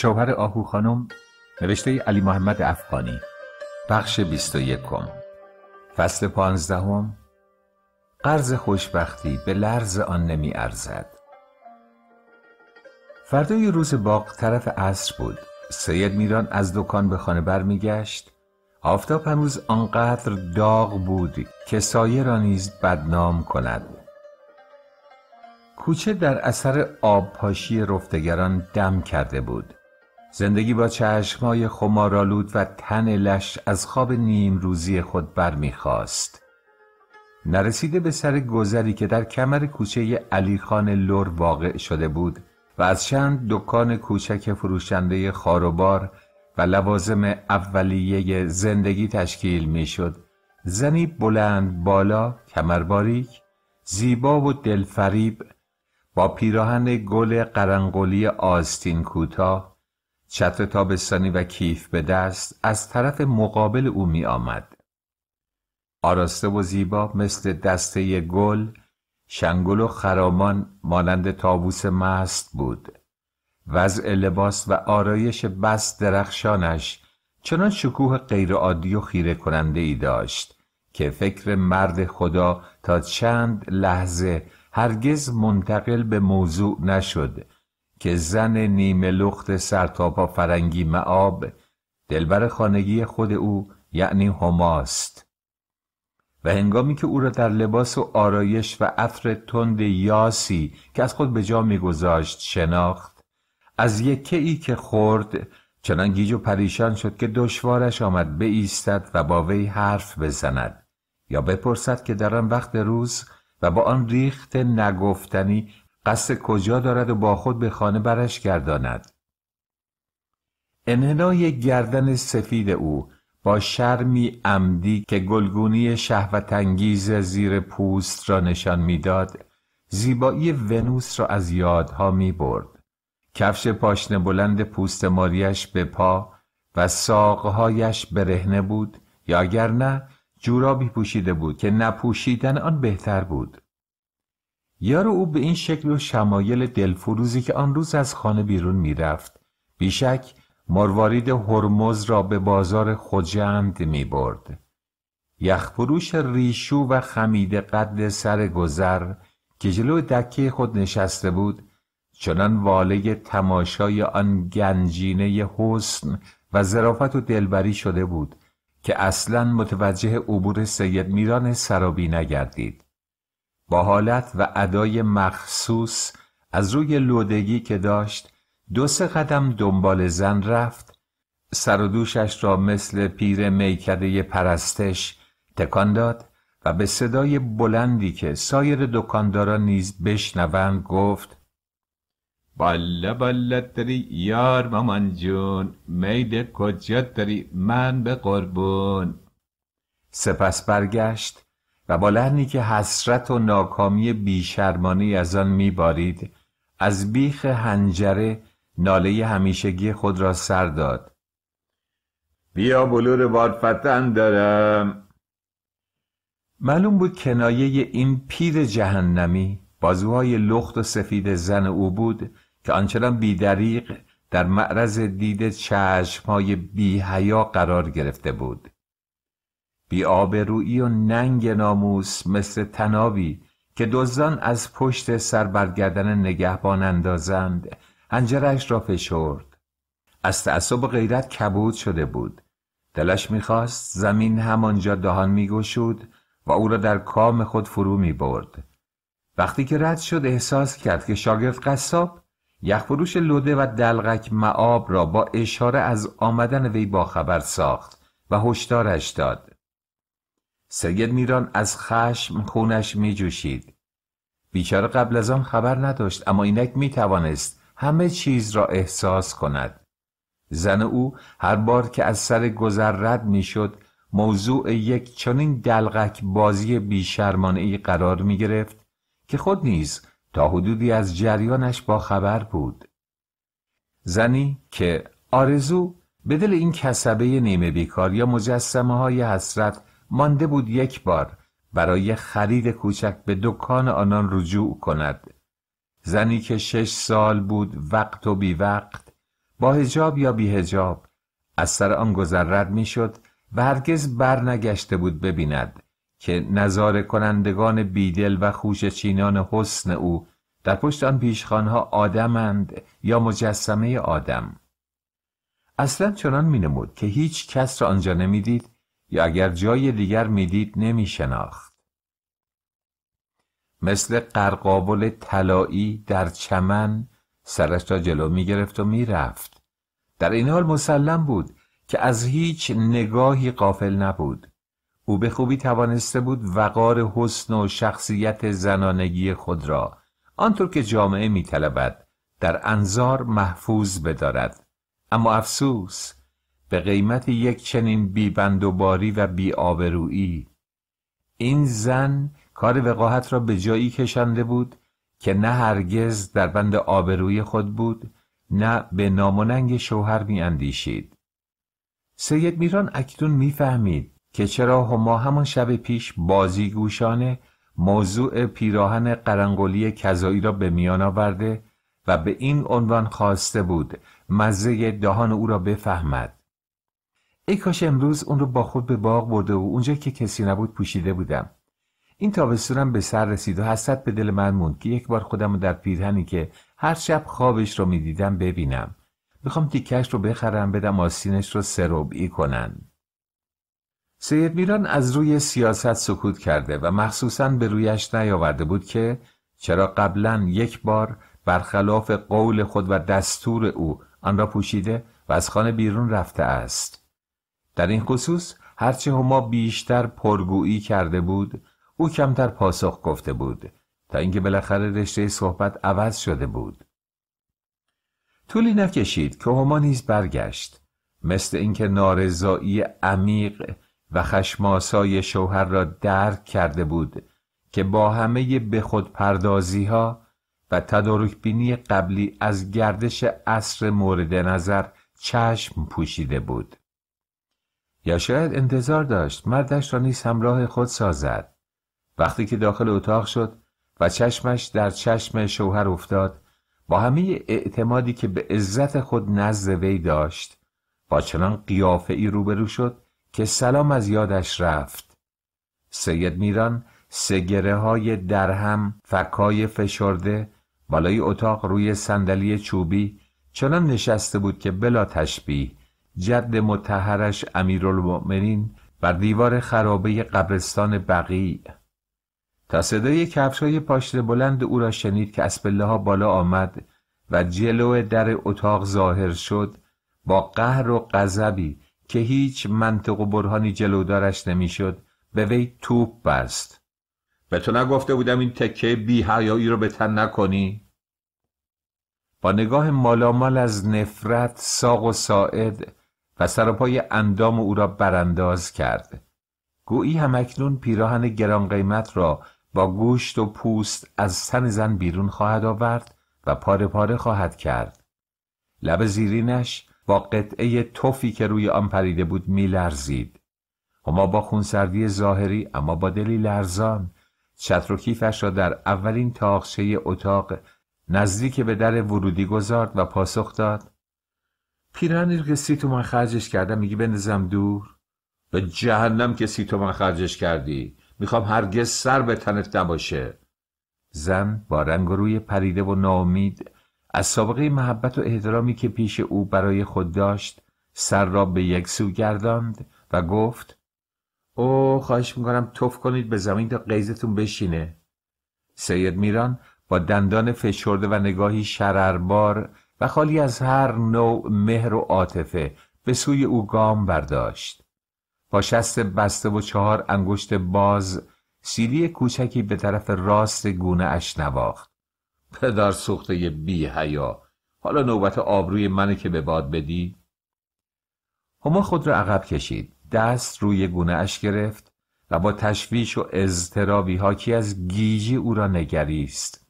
شوهر آهو خانم نوشته علی محمد افغانی بخش 21 فصل 15 قرض خوشبختی به لرز آن نمی ارزد فردای روز باغ طرف عصر بود سید میران از دکان به خانه گشت، آفتاب هنوز آنقدر داغ بود که سایه را نیز بدنام کند کوچه در اثر آب پاشی رفتگران دم کرده بود زندگی با چشمهای خمارالود و تن لش از خواب نیم روزی خود برمیخواست نرسیده به سر گذری که در کمر کوچه علی خان لور واقع شده بود و از چند دکان کوچک فروشنده خاروبار و لوازم اولیه زندگی تشکیل میشد زنی بلند بالا کمرباریک زیبا و دلفریب با پیراهن گل قرنقلی آستین کوتاه چتر تابستانی و کیف به دست از طرف مقابل او می آمد. آراسته و زیبا مثل دسته گل شنگل و خرامان مانند تابوس مست بود وضع لباس و آرایش بس درخشانش چنان شکوه غیرعادی و خیره کننده ای داشت که فکر مرد خدا تا چند لحظه هرگز منتقل به موضوع نشد که زن نیمه لخت سرتاپا فرنگی معاب دلبر خانگی خود او یعنی هماست و هنگامی که او را در لباس و آرایش و عطر تند یاسی که از خود به جا میگذاشت شناخت از یکه ای که خورد چنان گیج و پریشان شد که دشوارش آمد بیستد و با وی حرف بزند یا بپرسد که در آن وقت روز و با آن ریخت نگفتنی قصد کجا دارد و با خود به خانه برش گرداند انحنای گردن سفید او با شرمی عمدی که گلگونی شهوتانگیز زیر پوست را نشان میداد زیبایی ونوس را از یادها می برد. کفش پاشن بلند پوست ماریش به پا و ساقهایش برهنه بود یا اگر نه جورابی پوشیده بود که نپوشیدن آن بهتر بود. یارو او به این شکل و شمایل دلفروزی که آن روز از خانه بیرون میرفت بیشک مروارید هرمز را به بازار خوجند می برد. یخفروش ریشو و خمید قد سر گذر که جلو دکه خود نشسته بود چنان واله تماشای آن گنجینه حسن و ظرافت و دلبری شده بود که اصلا متوجه عبور سید میران سرابی نگردید با حالت و ادای مخصوص از روی لودگی که داشت دو سه قدم دنبال زن رفت سر و دوشش را مثل پیر میکده پرستش تکان داد و به صدای بلندی که سایر دکانداران نیز بشنوند گفت بالا بالا داری یار مامان جون میده کجا داری من به قربون سپس برگشت و با لحنی که حسرت و ناکامی بیشرمانی از آن میبارید از بیخ هنجره ناله همیشگی خود را سر داد بیا بلور وارفتن دارم معلوم بود کنایه این پیر جهنمی بازوهای لخت و سفید زن او بود که آنچنان بیدریق در معرض دید چشمهای بیهیا قرار گرفته بود بیآبرویی و ننگ ناموس مثل تنابی که دزدان از پشت سر برگردن نگهبان اندازند هنجرش را فشرد از تعصب و غیرت کبود شده بود دلش میخواست زمین همانجا دهان میگشود و او را در کام خود فرو میبرد وقتی که رد شد احساس کرد که شاگرد قصاب یخفروش لوده و دلغک معاب را با اشاره از آمدن وی باخبر ساخت و هشدارش داد سید میران از خشم خونش می جوشید. بیچاره قبل از آن خبر نداشت اما اینک می توانست همه چیز را احساس کند. زن او هر بار که از سر گذر رد می شد موضوع یک چنین دلغک بازی بیشرمانه ای قرار می گرفت که خود نیز تا حدودی از جریانش با خبر بود. زنی که آرزو به دل این کسبه نیمه بیکار یا مجسمه های حسرت مانده بود یک بار برای خرید کوچک به دکان آنان رجوع کند زنی که شش سال بود وقت و بی وقت با هجاب یا بی هجاب از سر آن گذرد میشد و هرگز برنگشته بود ببیند که نظاره کنندگان بیدل و خوش چینان حسن او در پشت آن پیشخانها آدمند یا مجسمه آدم اصلا چنان نمود که هیچ کس را آنجا نمیدید یا اگر جای دیگر میدید نمی شناخت. مثل قرقابل طلایی در چمن سرش را جلو می گرفت و میرفت. در این حال مسلم بود که از هیچ نگاهی قافل نبود. او به خوبی توانسته بود وقار حسن و شخصیت زنانگی خود را آنطور که جامعه می در انظار محفوظ بدارد. اما افسوس به قیمت یک چنین بیبندوباری و بیآبرویی این زن کار وقاحت را به جایی کشنده بود که نه هرگز در بند آبروی خود بود نه به ناموننگ شوهر می اندیشید. سید میران اکنون میفهمید که چرا هما همان شب پیش بازیگوشانه موضوع پیراهن قرنگولی کذایی را به میان آورده و به این عنوان خواسته بود مزه دهان او را بفهمد ای کاش امروز اون رو با خود به باغ برده و اونجا که کسی نبود پوشیده بودم این تابستونم به سر رسید و حسد به دل من موند که یک بار خودم رو در پیرهنی که هر شب خوابش رو میدیدم ببینم میخوام تیکش رو بخرم بدم آسینش رو سروبی کنن سید میران از روی سیاست سکوت کرده و مخصوصا به رویش نیاورده بود که چرا قبلا یک بار برخلاف قول خود و دستور او آن را پوشیده و از خانه بیرون رفته است در این خصوص هرچه هما بیشتر پرگویی کرده بود او کمتر پاسخ گفته بود تا اینکه بالاخره رشته صحبت عوض شده بود طولی نکشید که هما نیز برگشت مثل اینکه نارضایی عمیق و خشماسای شوهر را درک کرده بود که با همه به خود پردازی ها و تدارک بینی قبلی از گردش عصر مورد نظر چشم پوشیده بود یا شاید انتظار داشت مردش را نیز همراه خود سازد وقتی که داخل اتاق شد و چشمش در چشم شوهر افتاد با همه اعتمادی که به عزت خود نزد وی داشت با چنان قیافه ای روبرو شد که سلام از یادش رفت سید میران سگره های درهم فکای فشرده بالای اتاق روی صندلی چوبی چنان نشسته بود که بلا تشبیه جد متحرش امیرالمؤمنین بر دیوار خرابه قبرستان بقی تا صدای های پاشت بلند او را شنید که از ها بالا آمد و جلو در اتاق ظاهر شد با قهر و غضبی که هیچ منطق و برهانی جلودارش نمیشد به وی توپ بست به تو نگفته بودم این تکه بی حیایی رو به تن نکنی با نگاه مالامال از نفرت ساق و ساعد و پای اندام او را برانداز کرد گویی همکنون پیراهن گران قیمت را با گوشت و پوست از تن زن بیرون خواهد آورد و پاره پاره خواهد کرد لب زیرینش با قطعه توفی که روی آن پریده بود لرزید. اما با خونسردی ظاهری اما با دلی لرزان چتر و کیفش را در اولین تاخشه اتاق نزدیک به در ورودی گذارد و پاسخ داد پیرهنی که سی تومن خرجش کردم میگی بندازم دور به جهنم که سی تومن خرجش کردی میخوام هرگز سر به تنت نباشه زن با رنگ روی پریده و ناامید از سابقه محبت و احترامی که پیش او برای خود داشت سر را به یک سو گرداند و گفت او خواهش میکنم توف کنید به زمین تا قیزتون بشینه سید میران با دندان فشرده و نگاهی شرربار و خالی از هر نوع مهر و عاطفه به سوی او گام برداشت با شست بسته و چهار انگشت باز سیلی کوچکی به طرف راست گونه اش نواخت پدر سوخته بی هیا حالا نوبت آبروی منه که به باد بدی هما خود را عقب کشید دست روی گونه اش گرفت و با تشویش و اضطرابی حاکی از گیجی او را نگریست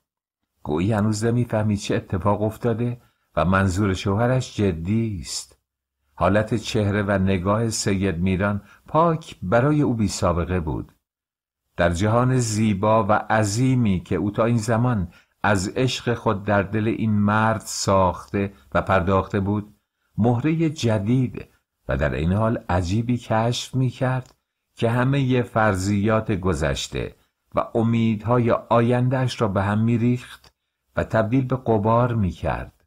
گویی هنوز نمیفهمید چه اتفاق افتاده منظور شوهرش جدی است حالت چهره و نگاه سید میران پاک برای او بی سابقه بود در جهان زیبا و عظیمی که او تا این زمان از عشق خود در دل این مرد ساخته و پرداخته بود مهره جدید و در این حال عجیبی کشف می کرد که همه فرضیات گذشته و امیدهای آیندهش را به هم می ریخت و تبدیل به قبار می کرد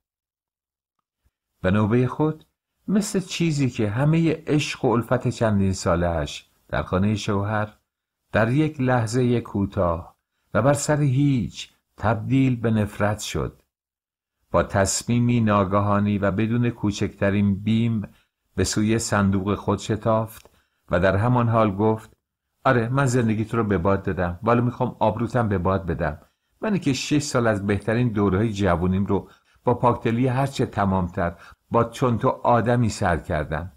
به نوبه خود مثل چیزی که همه عشق و الفت چندین سالهش در خانه شوهر در یک لحظه کوتاه و بر سر هیچ تبدیل به نفرت شد با تصمیمی ناگهانی و بدون کوچکترین بیم به سوی صندوق خود شتافت و در همان حال گفت آره من تو رو به باد دادم ولی میخوام آبروتم به باد بدم منی که شش سال از بهترین دورهای جوانیم رو با پاکدلی هرچه تمامتر با چون تو آدمی سر کردم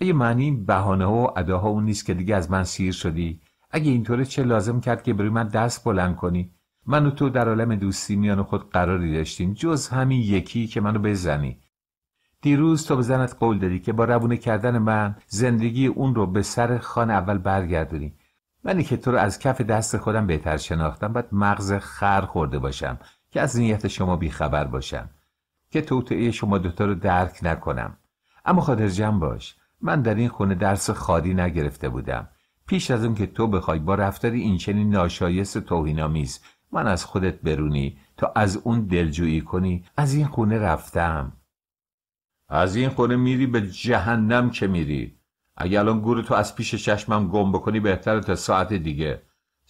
اگه معنی بهانه و اداها اون نیست که دیگه از من سیر شدی اگه اینطوره چه لازم کرد که بروی من دست بلند کنی من و تو در عالم دوستی میان خود قراری داشتیم جز همین یکی که منو بزنی دیروز تو به زنت قول دادی که با روونه کردن من زندگی اون رو به سر خان اول برگردونی منی که تو رو از کف دست خودم بهتر شناختم باید مغز خر خورده باشم که از نیت شما بیخبر باشم که توطعه شما دوتا رو درک نکنم اما خاطر جمع باش من در این خونه درس خادی نگرفته بودم پیش از اون که تو بخوای با رفتاری این چنین ناشایست توهینآمیز من از خودت برونی تا از اون دلجویی کنی از این خونه رفتم از این خونه میری به جهنم که میری اگه الان گور تو از پیش چشمم گم بکنی بهتره تا ساعت دیگه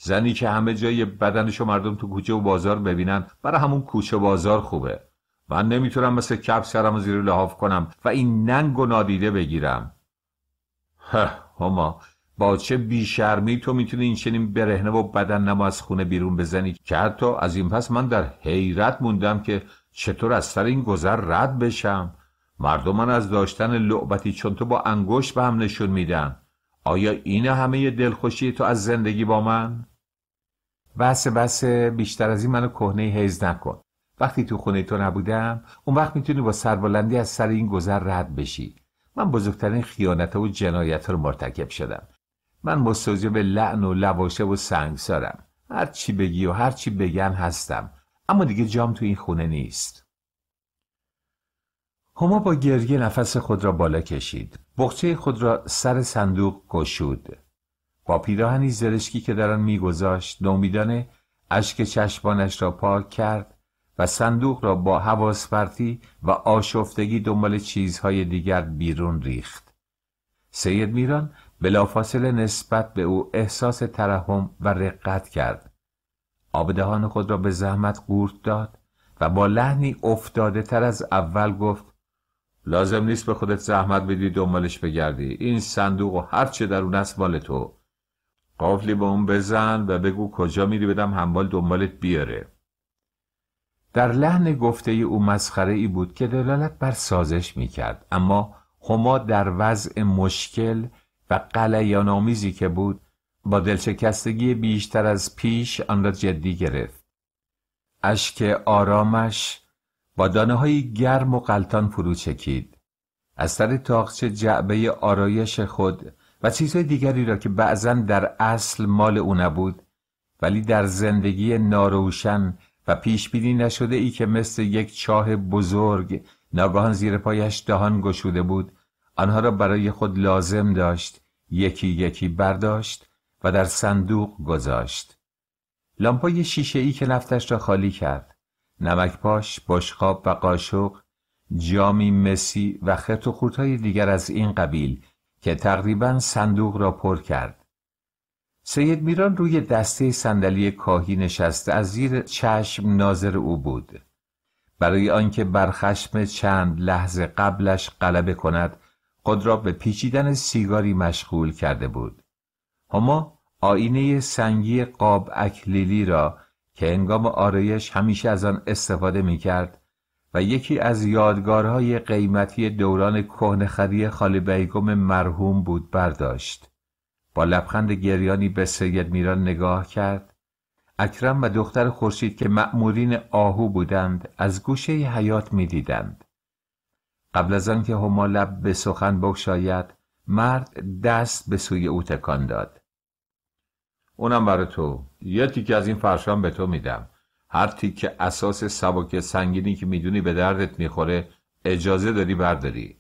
زنی که همه جای بدنشو مردم تو کوچه و بازار ببینن برای همون کوچه بازار خوبه من نمیتونم مثل کپ سرم زیر لحاف کنم و این ننگ و نادیده بگیرم ها، هما با چه بیشرمی تو میتونی این چنین برهنه و بدن نما از خونه بیرون بزنی که حتی از این پس من در حیرت موندم که چطور از سر این گذر رد بشم مردم من از داشتن لعبتی چون تو با انگشت به هم نشون میدن آیا این همه دلخوشی تو از زندگی با من؟ بس بس بیشتر از این منو کهنه هیز نکن وقتی تو خونه تو نبودم اون وقت میتونی با سربلندی از سر این گذر رد بشی من بزرگترین خیانت و جنایت رو مرتکب شدم من مستوجب لعن و لواشه و سنگسارم هر چی بگی و هر چی بگن هستم اما دیگه جام تو این خونه نیست هما با گریه نفس خود را بالا کشید بخچه خود را سر صندوق گشود با پیراهنی زرشکی که در آن میگذاشت نومیدانه اشک چشمانش را پاک کرد و صندوق را با حواس و آشفتگی دنبال چیزهای دیگر بیرون ریخت سید میران بلافاصله نسبت به او احساس ترحم و رقت کرد آبدهان خود را به زحمت قورت داد و با لحنی افتاده تر از اول گفت لازم نیست به خودت زحمت بدی دنبالش بگردی این صندوق و هرچه در اون است مال تو قافلی به اون بزن و بگو کجا میری بدم هموال دنبالت بیاره در لحن گفته ای او مسخره ای بود که دلالت بر سازش میکرد اما هما در وضع مشکل و آمیزی که بود با دلشکستگی بیشتر از پیش آن را جدی گرفت اشک آرامش با دانه های گرم و قلتان فرو چکید از سر تاقچه جعبه آرایش خود و چیزهای دیگری را که بعضا در اصل مال او نبود ولی در زندگی ناروشن و پیش بینی نشده ای که مثل یک چاه بزرگ ناگهان زیر پایش دهان گشوده بود آنها را برای خود لازم داشت یکی یکی برداشت و در صندوق گذاشت لامپای شیشه ای که نفتش را خالی کرد نمک پاش، بشقاب و قاشق جامی مسی و خط و خورتهای دیگر از این قبیل که تقریبا صندوق را پر کرد سید میران روی دسته صندلی کاهی نشسته از زیر چشم ناظر او بود برای آنکه بر خشم چند لحظه قبلش غلبه کند خود را به پیچیدن سیگاری مشغول کرده بود هما آینه سنگی قاب اکلیلی را که انگام آرایش همیشه از آن استفاده می کرد و یکی از یادگارهای قیمتی دوران خری خالی بیگم مرحوم بود برداشت با لبخند گریانی به سید میران نگاه کرد اکرم و دختر خورشید که مأمورین آهو بودند از گوشه حیات میدیدند قبل از آنکه هما لب به سخن بگشاید مرد دست به سوی او تکان داد اونم برای تو یه تیکه از این فرشان به تو میدم هر که اساس سبک سنگینی که میدونی به دردت میخوره اجازه داری برداری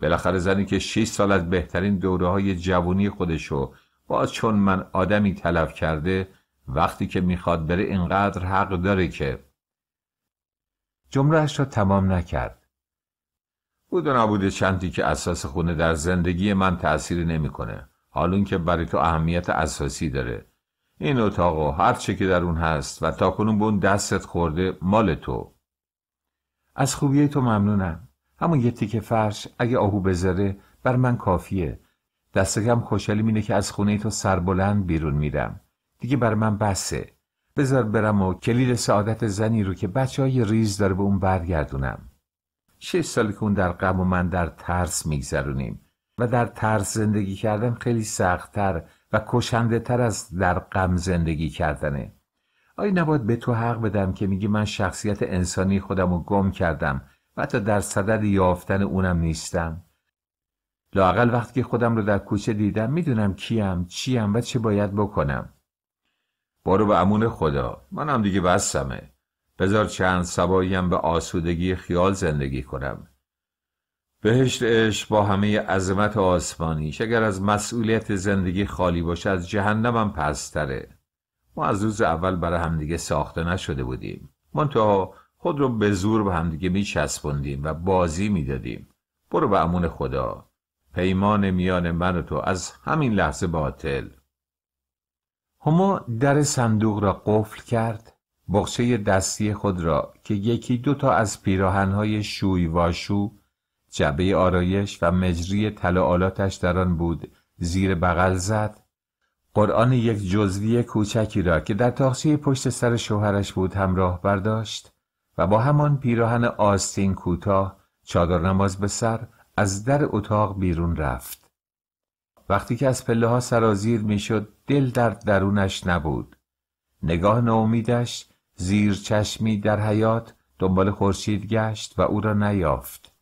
بالاخره زنی که 6 سال از بهترین دوره های جوانی خودشو با چون من آدمی تلف کرده وقتی که میخواد بره اینقدر حق داره که جمرهش را تمام نکرد بود و نبوده چندی که اساس خونه در زندگی من تأثیری نمیکنه اون که برای تو اهمیت اساسی داره این اتاق و هر چه که در اون هست و تا کنون به اون دستت خورده مال تو از خوبیه تو ممنونم همون یه تیکه فرش اگه آهو بذاره بر من کافیه دستگم خوشحالی اینه که از خونه تو سربلند بیرون میرم دیگه بر من بسه بذار برم و کلیل سعادت زنی رو که بچه های ریز داره به اون برگردونم شش سالی که اون در غم و من در ترس میگذرونیم و در ترس زندگی کردن خیلی سختتر و کشنده تر از در غم زندگی کردنه آیا نباید به تو حق بدم که میگی من شخصیت انسانی خودم رو گم کردم و حتی در صدد یافتن اونم نیستم لاقل وقتی که خودم رو در کوچه دیدم میدونم کیم چیم و چه باید بکنم بارو به امون خدا منم دیگه بستمه بذار چند سباییم به آسودگی خیال زندگی کنم بهشت عشق با همه عظمت آسمانیش اگر از مسئولیت زندگی خالی باشه از جهنم هم پستره ما از روز اول برای همدیگه ساخته نشده بودیم منتها خود رو به زور به همدیگه میچسبوندیم و بازی میدادیم برو به امون خدا پیمان میان من و تو از همین لحظه باطل هما در صندوق را قفل کرد بخشه دستی خود را که یکی دو تا از پیراهنهای شوی واشو جعبه آرایش و مجری آلاتش در آن بود زیر بغل زد قرآن یک جزوی کوچکی را که در تاخچه پشت سر شوهرش بود همراه برداشت و با همان پیراهن آستین کوتاه چادر نماز به سر از در اتاق بیرون رفت وقتی که از پله ها سرازیر میشد دل در درونش نبود نگاه ناامیدش زیر چشمی در حیات دنبال خورشید گشت و او را نیافت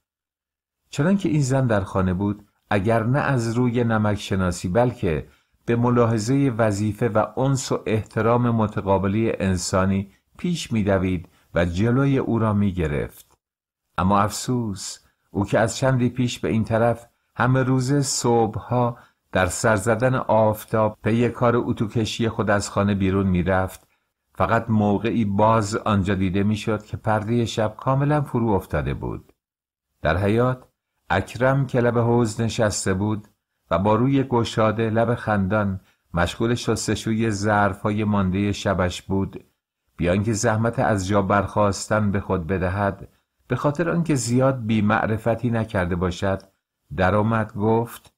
چنانکه این زن در خانه بود اگر نه از روی نمک شناسی بلکه به ملاحظه وظیفه و انس و احترام متقابلی انسانی پیش میدوید و جلوی او را می گرفت. اما افسوس او که از چندی پیش به این طرف همه روز صبحها در سرزدن زدن آفتاب پی کار اتوکشی خود از خانه بیرون میرفت فقط موقعی باز آنجا دیده میشد که پرده شب کاملا فرو افتاده بود در حیات اکرم که لب حوز نشسته بود و با روی گشاده لب خندان مشغول شستشوی های مانده شبش بود بیان که زحمت از جا برخواستن به خود بدهد به خاطر آنکه زیاد بی معرفتی نکرده باشد درآمد گفت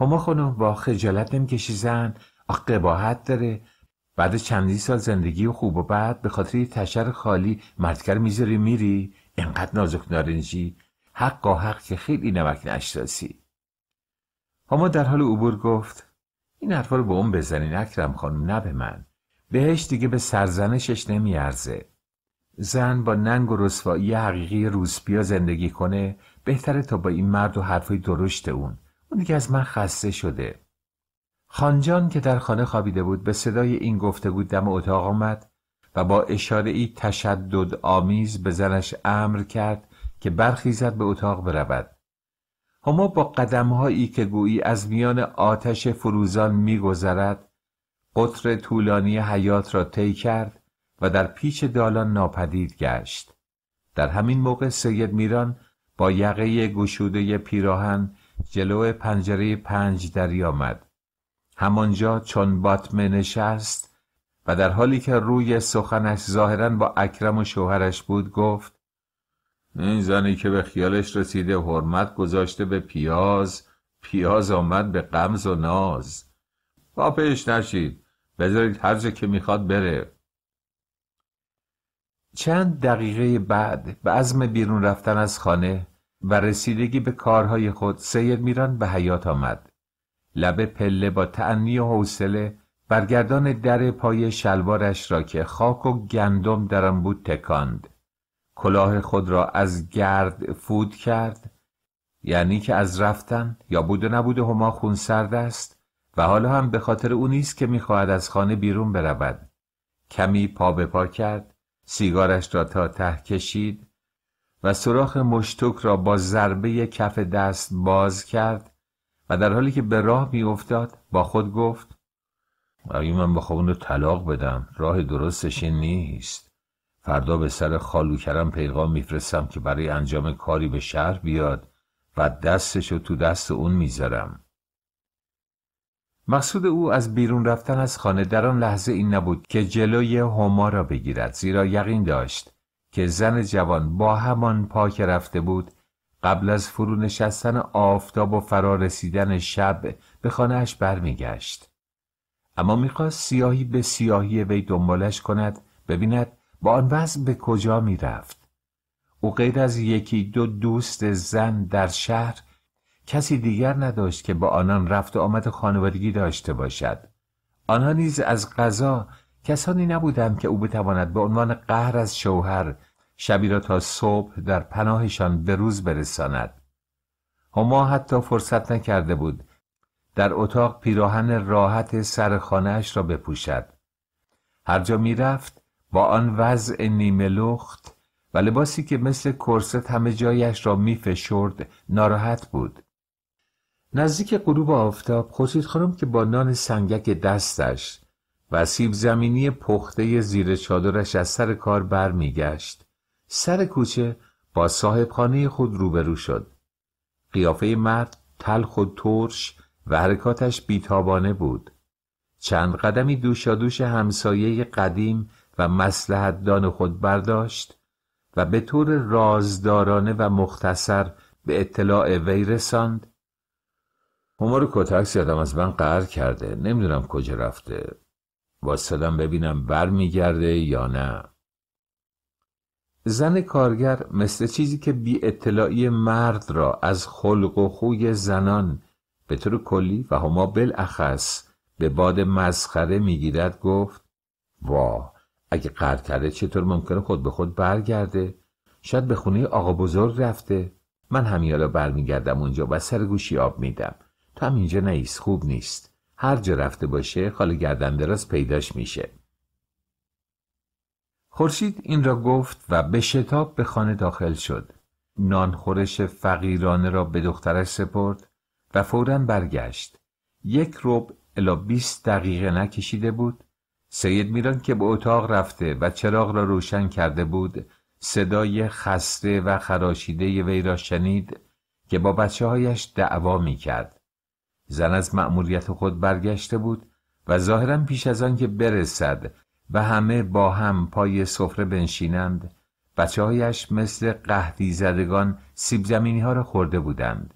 هما خانم با خجالت نمیکشی زن آخ قباحت داره بعد چندی سال زندگی و خوب و بد به خاطر تشر خالی مردکر میذاری میری انقدر نازک نارنجی و حق که خیلی نمک نشناسی هما در حال عبور گفت این حرفا رو به اون بزنین نکرم خانم نه به من بهش دیگه به سرزنشش نمیارزه زن با ننگ و رسوایی حقیقی روسپیا زندگی کنه بهتره تا با این مرد و حرفای درشت اون اون دیگه از من خسته شده خانجان که در خانه خوابیده بود به صدای این گفته بود دم اتاق آمد و با اشاره ای تشدد آمیز به زنش امر کرد که برخیزد به اتاق برود هما با قدمهایی که گویی از میان آتش فروزان میگذرد قطر طولانی حیات را طی کرد و در پیچ دالان ناپدید گشت در همین موقع سید میران با یقه گشوده پیراهن جلو پنجره پنج آمد. همانجا چون باطمه نشست و در حالی که روی سخنش ظاهرا با اکرم و شوهرش بود گفت این زنی که به خیالش رسیده حرمت گذاشته به پیاز پیاز آمد به قمز و ناز با نشید بذارید هر جا که میخواد بره چند دقیقه بعد به عزم بیرون رفتن از خانه و رسیدگی به کارهای خود سیر میران به حیات آمد لبه پله با تعنی و حوصله برگردان در پای شلوارش را که خاک و گندم در آن بود تکاند کلاه خود را از گرد فود کرد یعنی که از رفتن یا بود و نبود هما خونسرد است و حالا هم به خاطر او نیست که میخواهد از خانه بیرون برود کمی پا به پا کرد سیگارش را تا ته کشید و سراخ مشتک را با ضربه کف دست باز کرد و در حالی که به راه میافتاد با خود گفت اگه من بخوام اونو طلاق بدم راه درستش این نیست فردا به سر خالو کرم پیغام میفرستم که برای انجام کاری به شهر بیاد و دستشو تو دست اون میذارم مقصود او از بیرون رفتن از خانه در آن لحظه این نبود که جلوی هما را بگیرد زیرا یقین داشت که زن جوان با همان پا که رفته بود قبل از فرو نشستن آفتاب و فرا رسیدن شب به خانهاش برمیگشت اما میخواست سیاهی به سیاهی وی دنبالش کند ببیند با آن وضع به کجا می رفت؟ او غیر از یکی دو دوست زن در شهر کسی دیگر نداشت که با آنان رفت و آمد خانوادگی داشته باشد آنها نیز از قضا کسانی نبودند که او بتواند به عنوان قهر از شوهر شبی را تا صبح در پناهشان به روز برساند هما حتی فرصت نکرده بود در اتاق پیراهن راحت سر خانهش را بپوشد هر جا رفت با آن وضع نیمه لخت و لباسی که مثل کرست همه جایش را می فشرد ناراحت بود. نزدیک غروب آفتاب خوشید خانم که با نان سنگک دستش و سیب زمینی پخته زیر چادرش از سر کار برمیگشت سر کوچه با صاحبخانه خود روبرو شد قیافه مرد تلخ و ترش و حرکاتش بیتابانه بود چند قدمی دوشادوش همسایه قدیم و مسلحتدان خود برداشت و به طور رازدارانه و مختصر به اطلاع وی رساند همار کتکس یادم از من قهر کرده نمیدونم کجا رفته سلام ببینم برمیگرده یا نه زن کارگر مثل چیزی که بی اطلاعی مرد را از خلق و خوی زنان به طور کلی و هما بالاخص به باد مسخره میگیرد گفت واه اگه قرد کرده چطور ممکنه خود به خود برگرده شاید به خونه آقا بزرگ رفته من همیالا برمیگردم اونجا و سر گوشی آب میدم تو هم اینجا نیست خوب نیست هر جا رفته باشه خال گردن دراز پیداش میشه خورشید این را گفت و به شتاب به خانه داخل شد نانخورش فقیرانه را به دخترش سپرد و فورا برگشت یک ربع الا بیست دقیقه نکشیده بود سید میران که به اتاق رفته و چراغ را روشن کرده بود صدای خسته و خراشیده وی را شنید که با بچه هایش دعوا می کرد. زن از مأموریت خود برگشته بود و ظاهرا پیش از آن که برسد و همه با هم پای سفره بنشینند بچه هایش مثل قهدی زدگان سیب زمینی ها را خورده بودند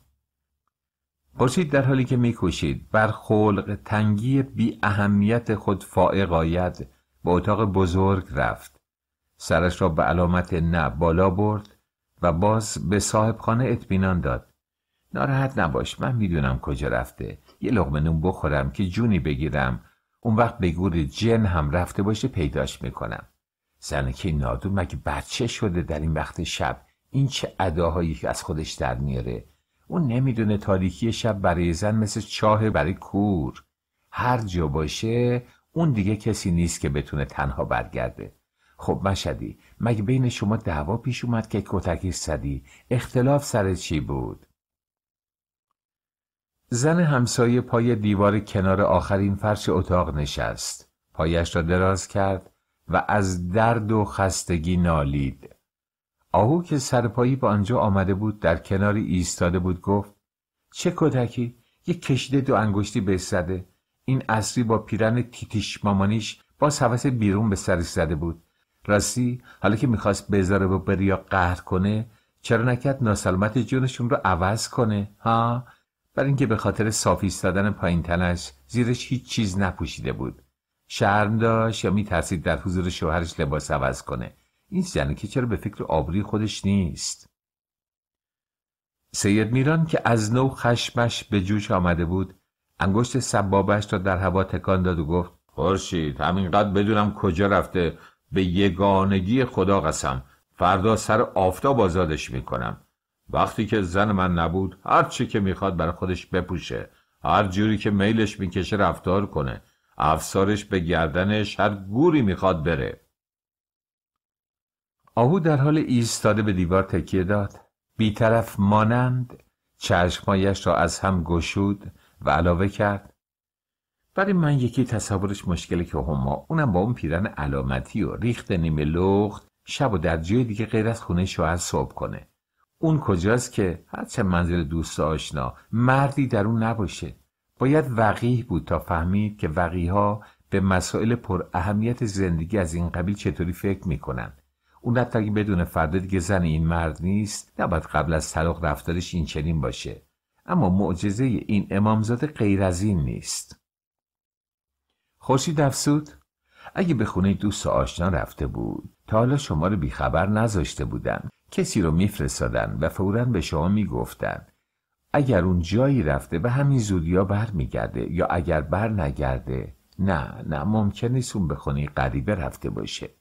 پرسید در حالی که میکوشید بر خلق تنگی بی اهمیت خود فائق آید به اتاق بزرگ رفت سرش را به علامت نه بالا برد و باز به صاحبخانه اطمینان داد ناراحت نباش من میدونم کجا رفته یه لغمه نون بخورم که جونی بگیرم اون وقت به گور جن هم رفته باشه پیداش میکنم زنکی نادون مگه بچه شده در این وقت شب این چه اداهایی که از خودش در میاره اون نمیدونه تاریکی شب برای زن مثل چاه برای کور هر جا باشه اون دیگه کسی نیست که بتونه تنها برگرده خب مشدی مگه بین شما دعوا پیش اومد که کتکی سدی؟ اختلاف سر چی بود زن همسایه پای دیوار کنار آخرین فرش اتاق نشست پایش را دراز کرد و از درد و خستگی نالید آهو که سرپایی به آنجا آمده بود در کنار ایستاده بود گفت چه کودکی یک کشیده دو انگشتی به سده این اصری با پیرن تیتیش مامانیش با حوس بیرون به سرش زده بود راستی حالا که میخواست بذاره به بریا قهر کنه چرا نکرد ناسلامت جونشون رو عوض کنه ها بر اینکه به خاطر صافی ایستادن پایین تنش زیرش هیچ چیز نپوشیده بود شرم داشت یا میترسید در حضور شوهرش لباس عوض کنه این زنه که چرا به فکر آبری خودش نیست سید میران که از نو خشمش به جوش آمده بود انگشت سبابش را در هوا تکان داد و گفت خورشید همینقدر بدونم کجا رفته به یگانگی خدا قسم فردا سر آفتاب آزادش میکنم وقتی که زن من نبود هر چی که میخواد برای خودش بپوشه هر جوری که میلش میکشه رفتار کنه افسارش به گردنش هر گوری میخواد بره آهو در حال ایستاده به دیوار تکیه داد بیطرف مانند چشمایش را از هم گشود و علاوه کرد برای من یکی تصورش مشکلی که هما اونم با اون پیرن علامتی و ریخت نیمه لخت شب و در جای دیگه غیر از خونه شوهر صبح کنه اون کجاست که هرچه منزل دوست آشنا مردی در اون نباشه باید وقیه بود تا فهمید که ها به مسائل پر اهمیت زندگی از این قبیل چطوری فکر میکنن اون رفت اگه بدون فردا دیگه زن این مرد نیست نباید قبل از طلاق رفتارش این چنین باشه اما معجزه این امامزاده غیر از این نیست خوشی افسود اگه به خونه دوست و آشنا رفته بود تا حالا شما رو بیخبر نذاشته بودن کسی رو میفرستادن و فورا به شما میگفتن اگر اون جایی رفته به همین زودیا بر میگرده یا اگر بر نگرده نه نه ممکن نیست اون به خونه غریبه رفته باشه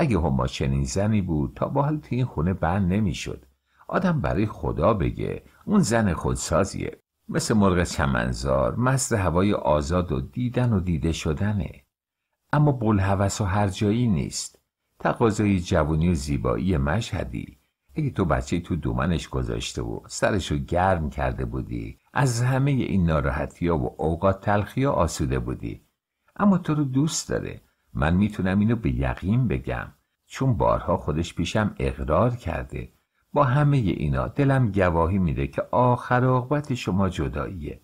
اگه هما چنین زنی بود تا با حال این خونه بند نمیشد آدم برای خدا بگه اون زن خودسازیه مثل مرغ چمنزار مست هوای آزاد و دیدن و دیده شدنه اما بلهوس و هر جایی نیست تقاضای جوانی و زیبایی مشهدی اگه تو بچه تو دومنش گذاشته و سرشو گرم کرده بودی از همه این ناراحتی و اوقات تلخی آسوده بودی اما تو رو دوست داره من میتونم اینو به یقین بگم چون بارها خودش پیشم اقرار کرده با همه اینا دلم گواهی میده که آخر عاقبت شما جداییه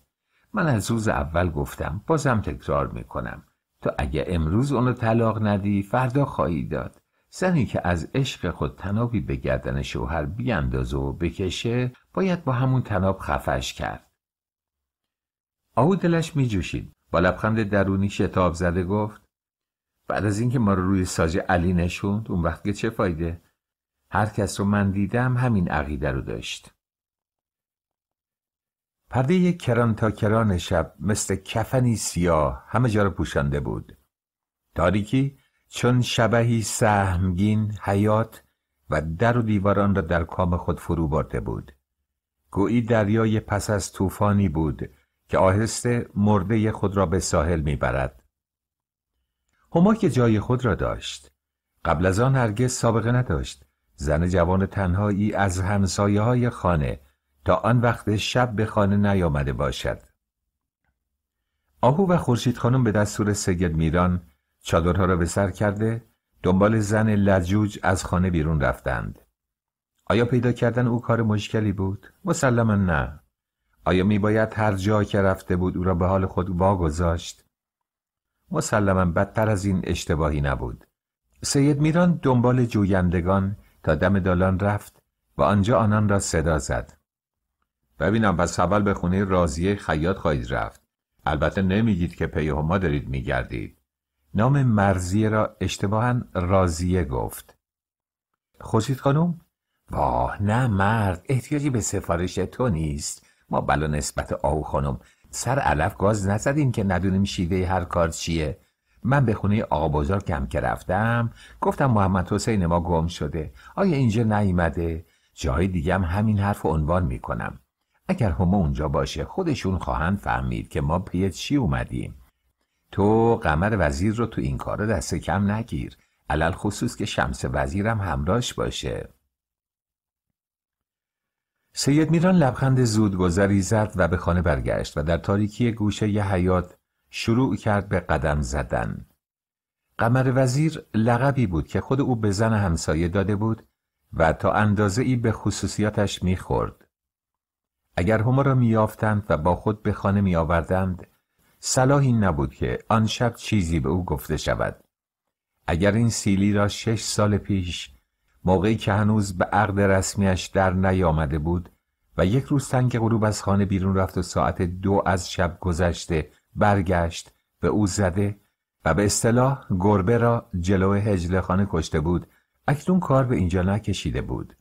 من از روز اول گفتم بازم تکرار میکنم تو اگه امروز اونو طلاق ندی فردا خواهی داد زنی که از عشق خود تنابی به گردن شوهر بیاندازه و بکشه باید با همون تناب خفش کرد آهو دلش میجوشید با لبخند درونی شتاب زده گفت بعد از اینکه ما رو روی ساج علی نشوند اون وقت که چه فایده هر کس رو من دیدم همین عقیده رو داشت پرده یک کران تا کران شب مثل کفنی سیاه همه جا رو پوشانده بود تاریکی چون شبهی سهمگین حیات و در و دیواران را در کام خود فرو برده بود گویی دریای پس از طوفانی بود که آهسته مرده خود را به ساحل میبرد هما که جای خود را داشت قبل از آن هرگز سابقه نداشت زن جوان تنهایی از همسایه های خانه تا آن وقت شب به خانه نیامده باشد آهو و خورشید خانم به دستور سید میران چادرها را به سر کرده دنبال زن لجوج از خانه بیرون رفتند آیا پیدا کردن او کار مشکلی بود؟ مسلما نه آیا می هر جا که رفته بود او را به حال خود واگذاشت مسلما بدتر از این اشتباهی نبود سید میران دنبال جویندگان تا دم دالان رفت و آنجا آنان را صدا زد ببینم پس اول به خونه رازیه خیاط خواهید رفت البته نمیگید که پی هما دارید میگردید نام مرزیه را اشتباها رازیه گفت خوشید خانم واه نه مرد احتیاجی به سفارش تو نیست ما بلا نسبت آهو خانم سر علف گاز نزدیم که ندونیم شیوه هر کار چیه من به خونه آقا بازار کم که رفتم گفتم محمد حسین ما گم شده آیا اینجا نیمده؟ جای دیگم همین حرف عنوان میکنم اگر همه اونجا باشه خودشون خواهند فهمید که ما پی چی اومدیم تو قمر وزیر رو تو این کارا دست کم نگیر علل خصوص که شمس وزیرم همراهش باشه سید میران لبخند زود گذری زد و به خانه برگشت و در تاریکی گوشه ی حیات شروع کرد به قدم زدن. قمر وزیر لقبی بود که خود او به زن همسایه داده بود و تا اندازه ای به خصوصیاتش میخورد. اگر هما را میافتند و با خود به خانه میآوردند صلاحی نبود که آن شب چیزی به او گفته شود. اگر این سیلی را شش سال پیش موقعی که هنوز به عقد رسمیش در نیامده بود و یک روز تنگ غروب از خانه بیرون رفت و ساعت دو از شب گذشته برگشت به او زده و به اصطلاح گربه را جلو هجله خانه کشته بود اکنون کار به اینجا نکشیده بود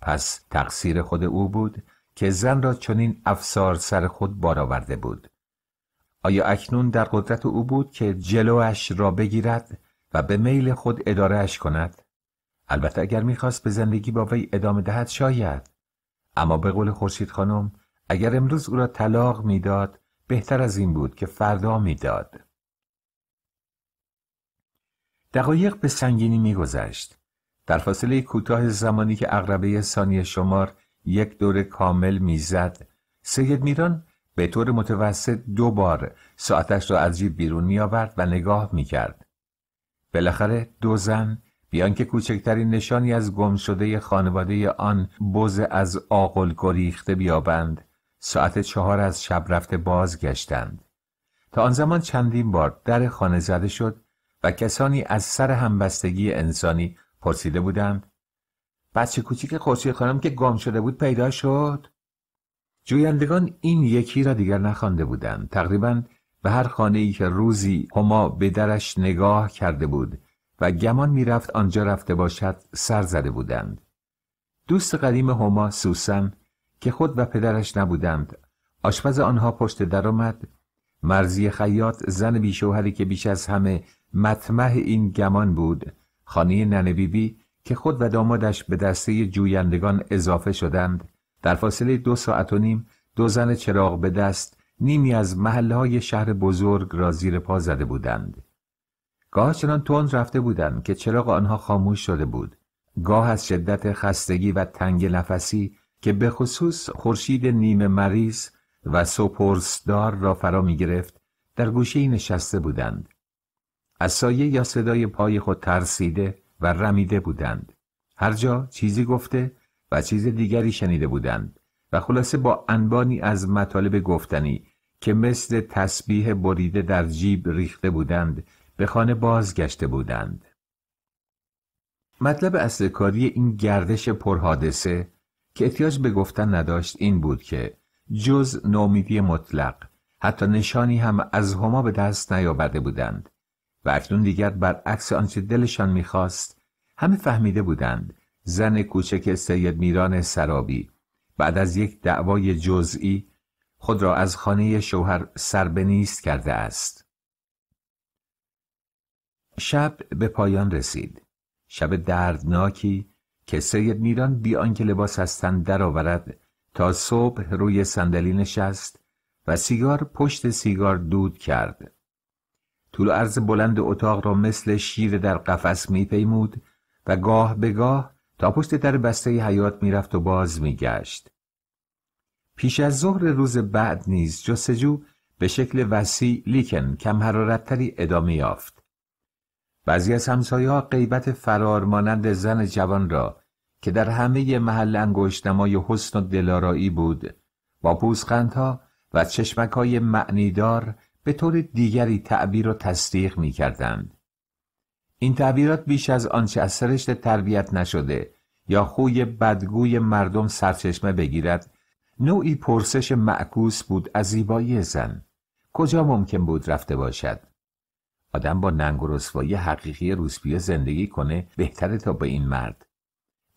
پس تقصیر خود او بود که زن را چنین افسار سر خود بارآورده بود آیا اکنون در قدرت او بود که جلوش را بگیرد و به میل خود ادارهش کند البته اگر میخواست به زندگی با وی ادامه دهد شاید اما به قول خورشید خانم اگر امروز او را طلاق میداد بهتر از این بود که فردا میداد دقایق به سنگینی میگذشت در فاصله کوتاه زمانی که اقربه ثانیه شمار یک دور کامل میزد سید میران به طور متوسط دو بار ساعتش را از جیب بیرون می و نگاه میکرد. بالاخره دو زن بیان که کوچکترین نشانی از گم شده خانواده آن بز از آقل گریخته بیابند ساعت چهار از شب رفته گشتند تا آن زمان چندین بار در خانه زده شد و کسانی از سر همبستگی انسانی پرسیده بودند بچه کوچیک خرسی خانم که گم شده بود پیدا شد جویندگان این یکی را دیگر نخوانده بودند تقریبا به هر خانه ای که روزی هما به درش نگاه کرده بود و گمان میرفت آنجا رفته باشد سر زده بودند. دوست قدیم هما سوسن که خود و پدرش نبودند آشپز آنها پشت در آمد مرزی خیاط زن بیشوهری که بیش از همه متمه این گمان بود خانه ننبیبی که خود و دامادش به دسته جویندگان اضافه شدند در فاصله دو ساعت و نیم دو زن چراغ به دست نیمی از محله های شهر بزرگ را زیر پا زده بودند گاه چنان تند رفته بودند که چراغ آنها خاموش شده بود گاه از شدت خستگی و تنگ نفسی که به خصوص خورشید نیمه مریض و سپرسدار را فرا می گرفت در گوشه نشسته بودند از سایه یا صدای پای خود ترسیده و رمیده بودند هر جا چیزی گفته و چیز دیگری شنیده بودند و خلاصه با انبانی از مطالب گفتنی که مثل تسبیح بریده در جیب ریخته بودند به خانه بازگشته بودند. مطلب اصل کاری این گردش پرحادثه که احتیاج به گفتن نداشت این بود که جز نومیدی مطلق حتی نشانی هم از هما به دست نیاورده بودند و اکنون دیگر برعکس آنچه دلشان میخواست همه فهمیده بودند زن کوچک سید میران سرابی بعد از یک دعوای جزئی خود را از خانه شوهر سربنیست کرده است شب به پایان رسید شب دردناکی که سید میران بی آنکه لباس از تن درآورد تا صبح روی صندلی نشست و سیگار پشت سیگار دود کرد طول عرض بلند اتاق را مثل شیر در قفس میپیمود و گاه به گاه تا پشت در بسته حیات میرفت و باز میگشت پیش از ظهر روز بعد نیز جستجو به شکل وسیع لیکن کم تری ادامه یافت بعضی از همسایه ها غیبت فرار مانند زن جوان را که در همه محل انگشتنمای حسن و دلارایی بود با پوزخندها و چشمک های معنیدار به طور دیگری تعبیر و تصدیق می کردند. این تعبیرات بیش از آنچه از سرشت تربیت نشده یا خوی بدگوی مردم سرچشمه بگیرد نوعی پرسش معکوس بود از زیبایی زن کجا ممکن بود رفته باشد آدم با ننگ و رسوایی حقیقی روسپیا زندگی کنه بهتره تا با این مرد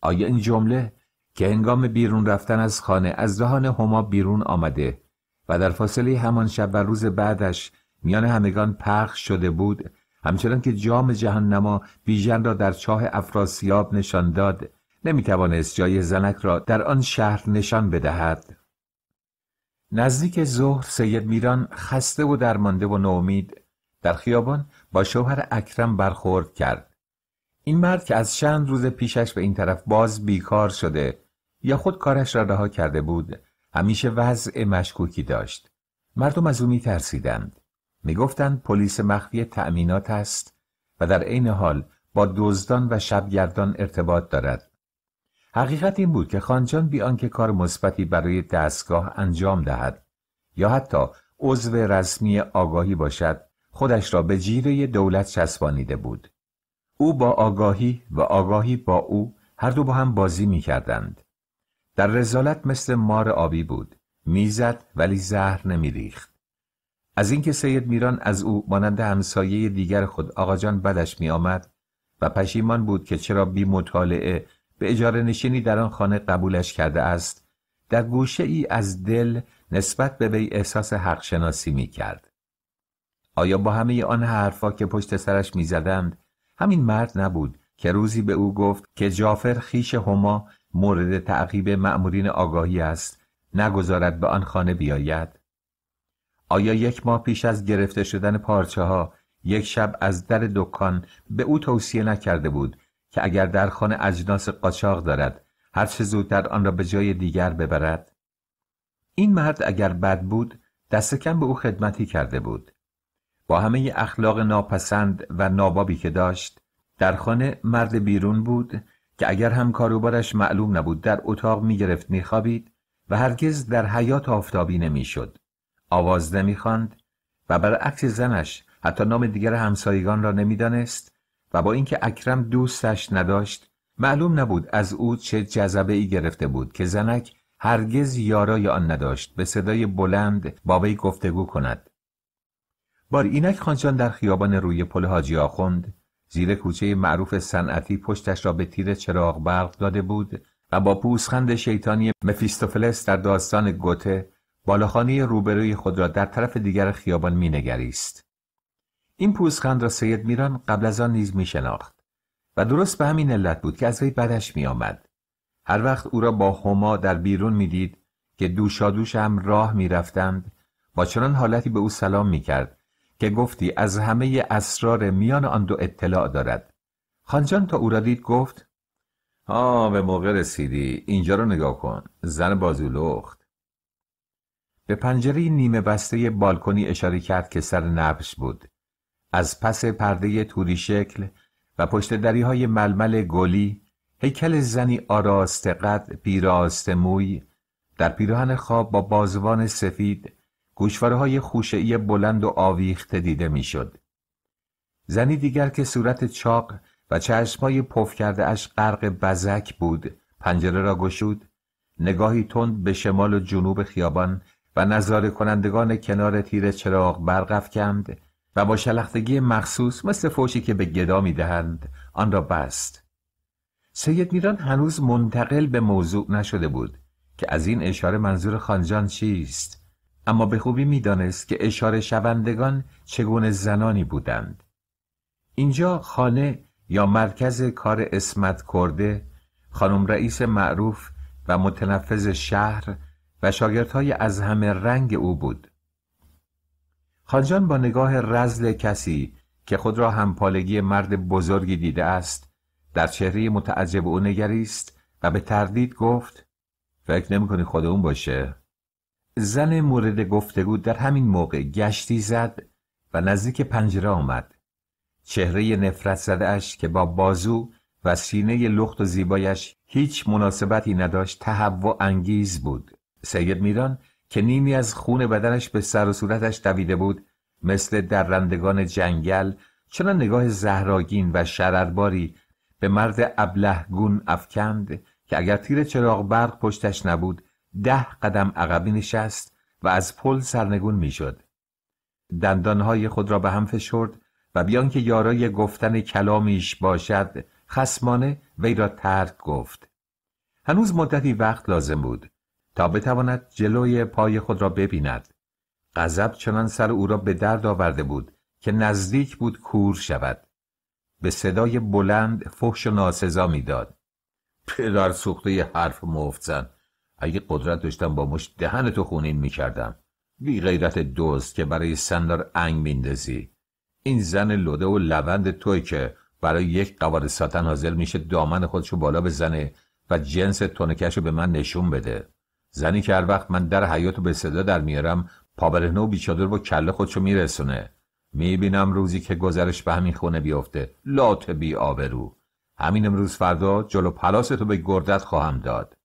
آیا این جمله که هنگام بیرون رفتن از خانه از دهان هما بیرون آمده و در فاصله همان شب و روز بعدش میان همگان پخش شده بود همچنان که جام جهنما بیژن را در چاه افراسیاب نشان داد نمیتوانست جای زنک را در آن شهر نشان بدهد نزدیک ظهر سید میران خسته و درمانده و نومید در خیابان با شوهر اکرم برخورد کرد این مرد که از چند روز پیشش به این طرف باز بیکار شده یا خود کارش را رها کرده بود همیشه وضع مشکوکی داشت مردم از او می ترسیدند می گفتند پلیس مخفی تأمینات است و در عین حال با دزدان و شبگردان ارتباط دارد حقیقت این بود که خانجان بیان آنکه کار مثبتی برای دستگاه انجام دهد یا حتی عضو رسمی آگاهی باشد خودش را به جیره دولت چسبانیده بود. او با آگاهی و آگاهی با او هر دو با هم بازی می کردند. در رزالت مثل مار آبی بود. میزد ولی زهر نمیریخت. از اینکه سید میران از او مانند همسایه دیگر خود آقاجان بدش آمد و پشیمان بود که چرا بی مطالعه به اجاره نشینی در آن خانه قبولش کرده است در گوشه ای از دل نسبت به وی احساس حق شناسی می کرد. آیا با همه آن حرفا که پشت سرش میزدند همین مرد نبود که روزی به او گفت که جافر خیش هما مورد تعقیب مأمورین آگاهی است نگذارد به آن خانه بیاید آیا یک ماه پیش از گرفته شدن پارچه ها یک شب از در دکان به او توصیه نکرده بود که اگر در خانه اجناس قاچاق دارد هر چه زودتر آن را به جای دیگر ببرد این مرد اگر بد بود دست کم به او خدمتی کرده بود با همه اخلاق ناپسند و نابابی که داشت در خانه مرد بیرون بود که اگر هم کاروبارش معلوم نبود در اتاق میگرفت میخوابید و هرگز در حیات آفتابی نمیشد آواز نمیخواند و عکس زنش حتی نام دیگر همسایگان را نمیدانست و با اینکه اکرم دوستش نداشت معلوم نبود از او چه جذبه ای گرفته بود که زنک هرگز یارای آن نداشت به صدای بلند با گفتگو کند بار اینک خانجان در خیابان روی پل حاجی آخوند زیر کوچه معروف صنعتی پشتش را به تیر چراغ برق داده بود و با پوسخند شیطانی مفیستوفلس در داستان گوته بالاخانه روبروی خود را در طرف دیگر خیابان مینگریست این پوزخند را سید میران قبل از آن نیز می شناخت و درست به همین علت بود که از وی بدش می آمد. هر وقت او را با هما در بیرون میدید که دوشادوش هم راه می رفتند با چنان حالتی به او سلام می کرد که گفتی از همه اسرار میان آن دو اطلاع دارد خانجان تا او را دید گفت آه به موقع رسیدی اینجا رو نگاه کن زن بازو لخت به پنجره نیمه بسته بالکنی اشاره کرد که سر نبش بود از پس پرده توری شکل و پشت دری های ململ گلی هیکل زنی آراست قد پیراست موی در پیراهن خواب با بازوان سفید گوشوارهای خوشعی بلند و آویخته دیده میشد. زنی دیگر که صورت چاق و چشمهای پف کرده اش غرق بزک بود پنجره را گشود نگاهی تند به شمال و جنوب خیابان و نظاره کنندگان کنار تیر چراغ برقف کند و با شلختگی مخصوص مثل فوشی که به گدا میدهند آن را بست سید میران هنوز منتقل به موضوع نشده بود که از این اشاره منظور خانجان چیست اما به خوبی میدانست که اشاره شوندگان چگونه زنانی بودند اینجا خانه یا مرکز کار اسمت کرده خانم رئیس معروف و متنفذ شهر و شاگردهای از همه رنگ او بود خانجان با نگاه رزل کسی که خود را همپالگی مرد بزرگی دیده است در چهره متعجب او نگریست و به تردید گفت فکر نمیکنی خود اون باشه زن مورد گفتگو در همین موقع گشتی زد و نزدیک پنجره آمد چهره نفرت زده اش که با بازو و سینه لخت و زیبایش هیچ مناسبتی نداشت تهوع انگیز بود سید میران که نیمی از خون بدنش به سر و صورتش دویده بود مثل در رندگان جنگل چنان نگاه زهراگین و شررباری به مرد گون افکند که اگر تیر چراغ برق پشتش نبود ده قدم عقبی نشست و از پل سرنگون میشد. دندانهای خود را به هم فشرد و بیان که یارای گفتن کلامیش باشد خسمانه وی را ترک گفت. هنوز مدتی وقت لازم بود تا بتواند جلوی پای خود را ببیند. غضب چنان سر او را به درد آورده بود که نزدیک بود کور شود. به صدای بلند فحش و ناسزا میداد. پدر سوخته حرف زن. اگه قدرت داشتم با مش دهن تو خونین میکردم بی غیرت دوز که برای سندار انگ میندازی این زن لوده و لوند توی که برای یک قوار ساتن حاضر میشه دامن خودشو بالا بزنه و جنس تونکش به من نشون بده زنی که هر وقت من در حیاتو به صدا در میارم پابرهنه و بیچادر با کله خودشو میرسونه میبینم روزی که گذرش به همین خونه بیفته لات بی آبرو همین امروز فردا جلو پلاستو به گردت خواهم داد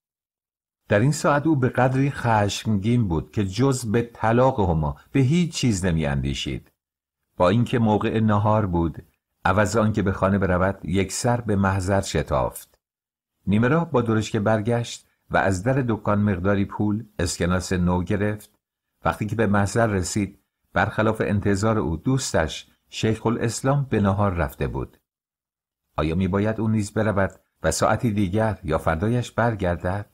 در این ساعت او به قدری خشمگین بود که جز به طلاق هما به هیچ چیز نمی اندیشید. با اینکه موقع نهار بود عوض که به خانه برود یک سر به محضر شتافت نیمه راه با که برگشت و از در دکان مقداری پول اسکناس نو گرفت وقتی که به محضر رسید برخلاف انتظار او دوستش شیخ الاسلام به نهار رفته بود آیا می باید او نیز برود و ساعتی دیگر یا فردایش برگردد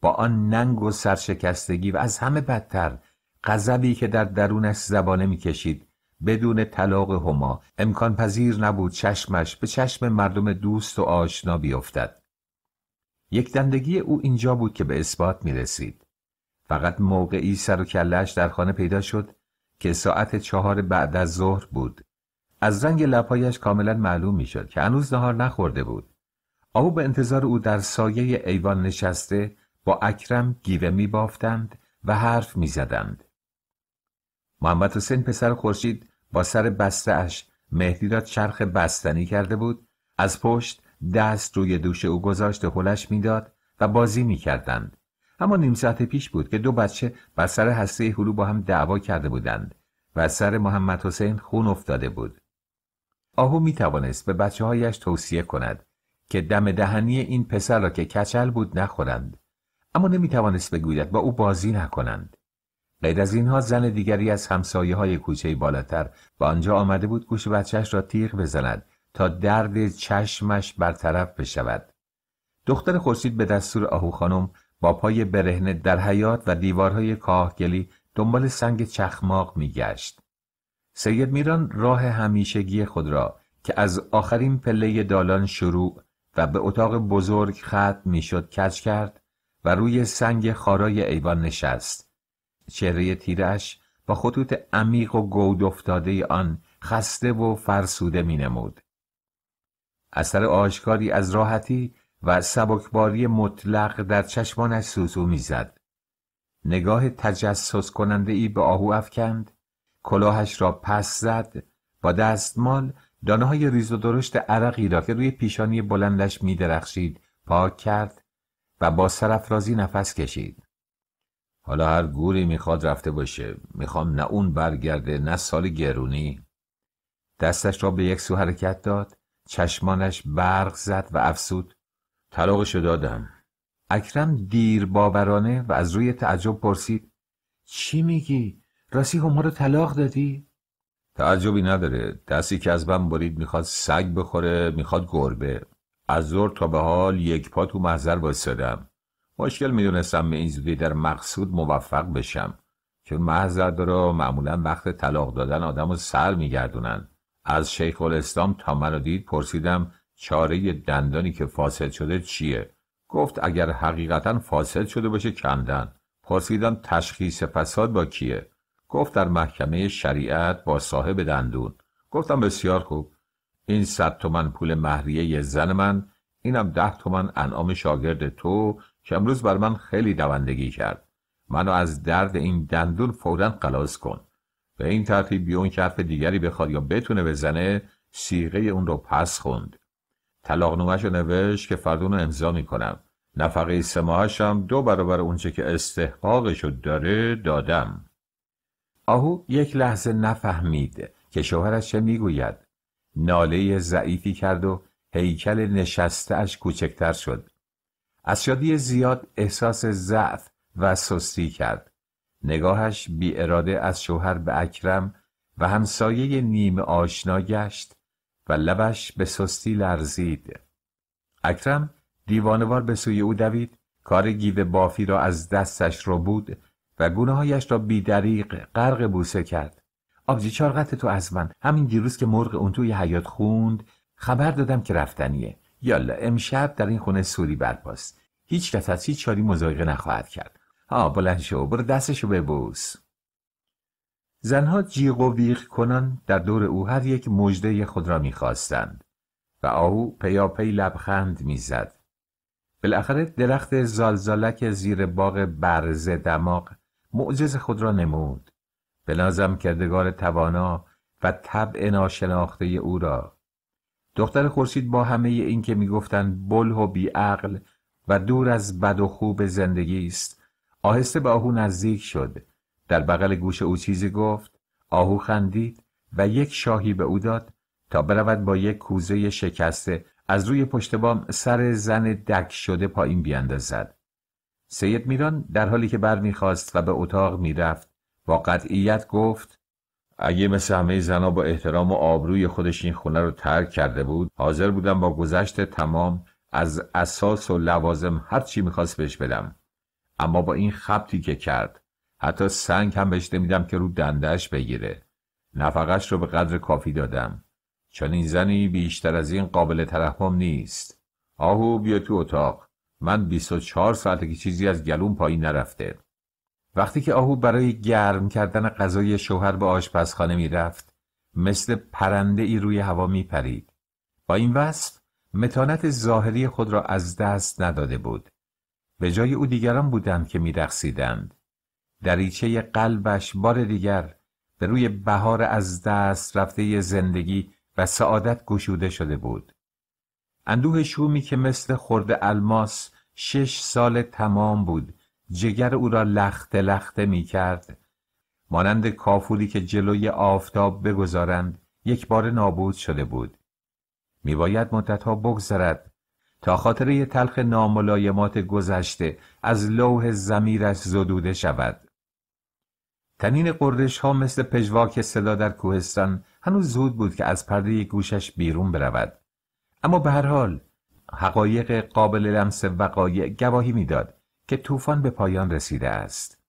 با آن ننگ و سرشکستگی و از همه بدتر غضبی که در درونش زبانه میکشید بدون طلاق هما امکان پذیر نبود چشمش به چشم مردم دوست و آشنا بیفتد یک دندگی او اینجا بود که به اثبات می رسید فقط موقعی سر و کلش در خانه پیدا شد که ساعت چهار بعد از ظهر بود از رنگ لپایش کاملا معلوم می شد که هنوز نهار نخورده بود آبو به انتظار او در سایه ایوان نشسته با اکرم گیوه می بافتند و حرف می زدند. محمد حسین پسر خورشید با سر بسته اش مهدی را چرخ بستنی کرده بود از پشت دست روی دوش او گذاشت و هلش میداد و بازی می کردند. اما نیم ساعت پیش بود که دو بچه بر سر هسته هلو با هم دعوا کرده بودند و سر محمد حسین خون افتاده بود آهو می توانست به بچه هایش توصیه کند که دم دهنی این پسر را که کچل بود نخورند اما نمیتوانست بگوید با او بازی نکنند غیر از اینها زن دیگری از همسایه های کوچه بالاتر با آنجا آمده بود گوش بچهش را تیغ بزند تا درد چشمش برطرف بشود دختر خورشید به دستور آهو خانم با پای برهنه در حیات و دیوارهای کاهگلی دنبال سنگ چخماق میگشت سید میران راه همیشگی خود را که از آخرین پله دالان شروع و به اتاق بزرگ ختم میشد کج کرد و روی سنگ خارای ایوان نشست چهره تیرش با خطوط عمیق و گود افتاده آن خسته و فرسوده می نمود. اثر آشکاری از راحتی و سبکباری مطلق در چشمانش می میزد. نگاه تجسس کننده ای به آهو افکند، کلاهش را پس زد، با دستمال دانه های ریز و درشت عرقی را که روی پیشانی بلندش می درخشید پاک کرد و با سرفرازی نفس کشید حالا هر گوری میخواد رفته باشه میخوام نه اون برگرده نه سال گرونی دستش را به یک سو حرکت داد چشمانش برق زد و افسود طلاقشو دادم اکرم دیر باورانه و از روی تعجب پرسید چی میگی؟ راستی هما رو طلاق دادی؟ تعجبی نداره دستی که از من برید میخواد سگ بخوره میخواد گربه از ظهر تا به حال یک پا تو محضر وایستادم مشکل میدونستم به این زودی در مقصود موفق بشم چون محضر را معمولا وقت طلاق دادن آدم رو سر میگردونن از شیخ الاسلام تا رو دید پرسیدم چاره دندانی که فاسد شده چیه گفت اگر حقیقتا فاسد شده باشه کندن پرسیدم تشخیص فساد با کیه گفت در محکمه شریعت با صاحب دندون گفتم بسیار خوب این صد تومن پول مهریه زن من اینم ده تومن انعام شاگرد تو که امروز بر من خیلی دوندگی کرد منو از درد این دندون فورا قلاز کن به این ترتیب بیون که دیگری بخواد یا بتونه بزنه سیغه اون رو پس خوند طلاق نومش رو نوشت که فردون رو امضا میکنم نفقه سماهش هم دو برابر اونچه که استحقاقش داره دادم آهو یک لحظه نفهمید که شوهرش چه میگوید ناله ضعیفی کرد و هیکل نشسته اش کوچکتر شد. از شادی زیاد احساس ضعف و سستی کرد. نگاهش بی اراده از شوهر به اکرم و همسایه نیم آشنا گشت و لبش به سستی لرزید. اکرم دیوانوار به سوی او دوید کار گیوه بافی را از دستش رو بود و هایش را بیدریق غرق بوسه کرد. آبجی چارقت تو از من همین دیروز که مرغ اون توی حیات خوند خبر دادم که رفتنیه یالا امشب در این خونه سوری برپاست هیچ کس از هیچ چاری مزایقه نخواهد کرد ها بلند شو برو دستشو ببوس زنها جیغ و ویغ کنان در دور او هر یک مژده خود را میخواستند و آهو پیاپی لبخند میزد بالاخره درخت زالزالک زیر باغ برز دماغ معجز خود را نمود بنازم کردگار توانا و طبع ناشناخته او را دختر خورشید با همه این که میگفتند بله و بیعقل و دور از بد و خوب زندگی است آهسته به آهو نزدیک شد در بغل گوش او چیزی گفت آهو خندید و یک شاهی به او داد تا برود با یک کوزه شکسته از روی پشت بام سر زن دک شده پایین بیاندازد سید میران در حالی که بر میخواست و به اتاق میرفت با قطعیت گفت اگه مثل همه زنا با احترام و آبروی خودش این خونه رو ترک کرده بود حاضر بودم با گذشت تمام از اساس و لوازم هر چی میخواست بهش بدم اما با این خبتی که کرد حتی سنگ هم بهش نمیدم که رو دندهش بگیره نفقش رو به قدر کافی دادم چون این زنی بیشتر از این قابل ترحم نیست آهو بیا تو اتاق من 24 ساعته که چیزی از گلوم پایین نرفته وقتی که آهو برای گرم کردن غذای شوهر به آشپزخانه رفت مثل پرنده ای روی هوا می پرید. با این وصف متانت ظاهری خود را از دست نداده بود. به جای او دیگران بودند که رخصیدند دریچه قلبش بار دیگر به روی بهار از دست رفته زندگی و سعادت گشوده شده بود. اندوه شومی که مثل خورد الماس شش سال تمام بود جگر او را لخته لخته می کرد مانند کافوری که جلوی آفتاب بگذارند یک بار نابود شده بود می باید مدتها بگذرد تا خاطر تلخ ناملایمات گذشته از لوح زمیرش زدوده شود تنین قردش ها مثل پژواک صدا در کوهستان هنوز زود بود که از پرده گوشش بیرون برود اما به هر حال حقایق قابل لمس وقایع گواهی میداد که طوفان به پایان رسیده است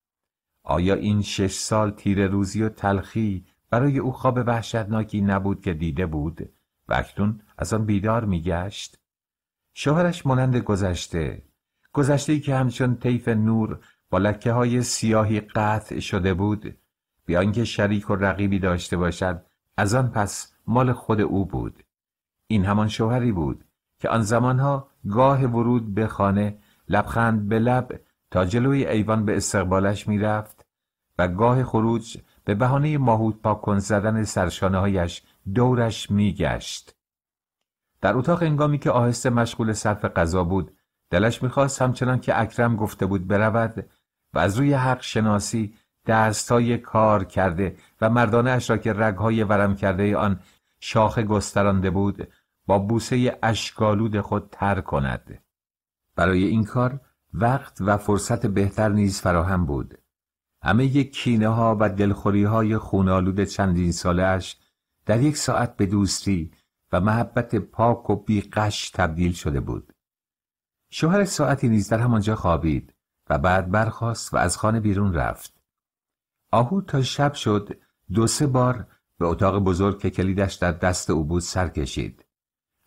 آیا این شش سال تیر روزی و تلخی برای او خواب وحشتناکی نبود که دیده بود و اکنون از آن بیدار میگشت شوهرش مانند گذشته گذشته که همچون طیف نور با لکه های سیاهی قطع شده بود بیان که شریک و رقیبی داشته باشد از آن پس مال خود او بود این همان شوهری بود که آن زمانها گاه ورود به خانه لبخند به لب تا جلوی ایوان به استقبالش میرفت و گاه خروج به بهانه ماهود پاکن زدن سرشانه هایش دورش میگشت. در اتاق انگامی که آهسته مشغول صرف غذا بود دلش میخواست همچنان که اکرم گفته بود برود و از روی حق شناسی دستهای کار کرده و مردانه اش را که رگهای ورم کرده آن شاخه گسترانده بود با بوسه اشکالود خود تر کند برای این کار وقت و فرصت بهتر نیز فراهم بود همه یک کینه ها و دلخوری های خونالود چندین سالش در یک ساعت به دوستی و محبت پاک و بیقش تبدیل شده بود شوهر ساعتی نیز در همانجا خوابید و بعد برخاست و از خانه بیرون رفت آهو تا شب شد دو سه بار به اتاق بزرگ که کلیدش در دست او بود سر کشید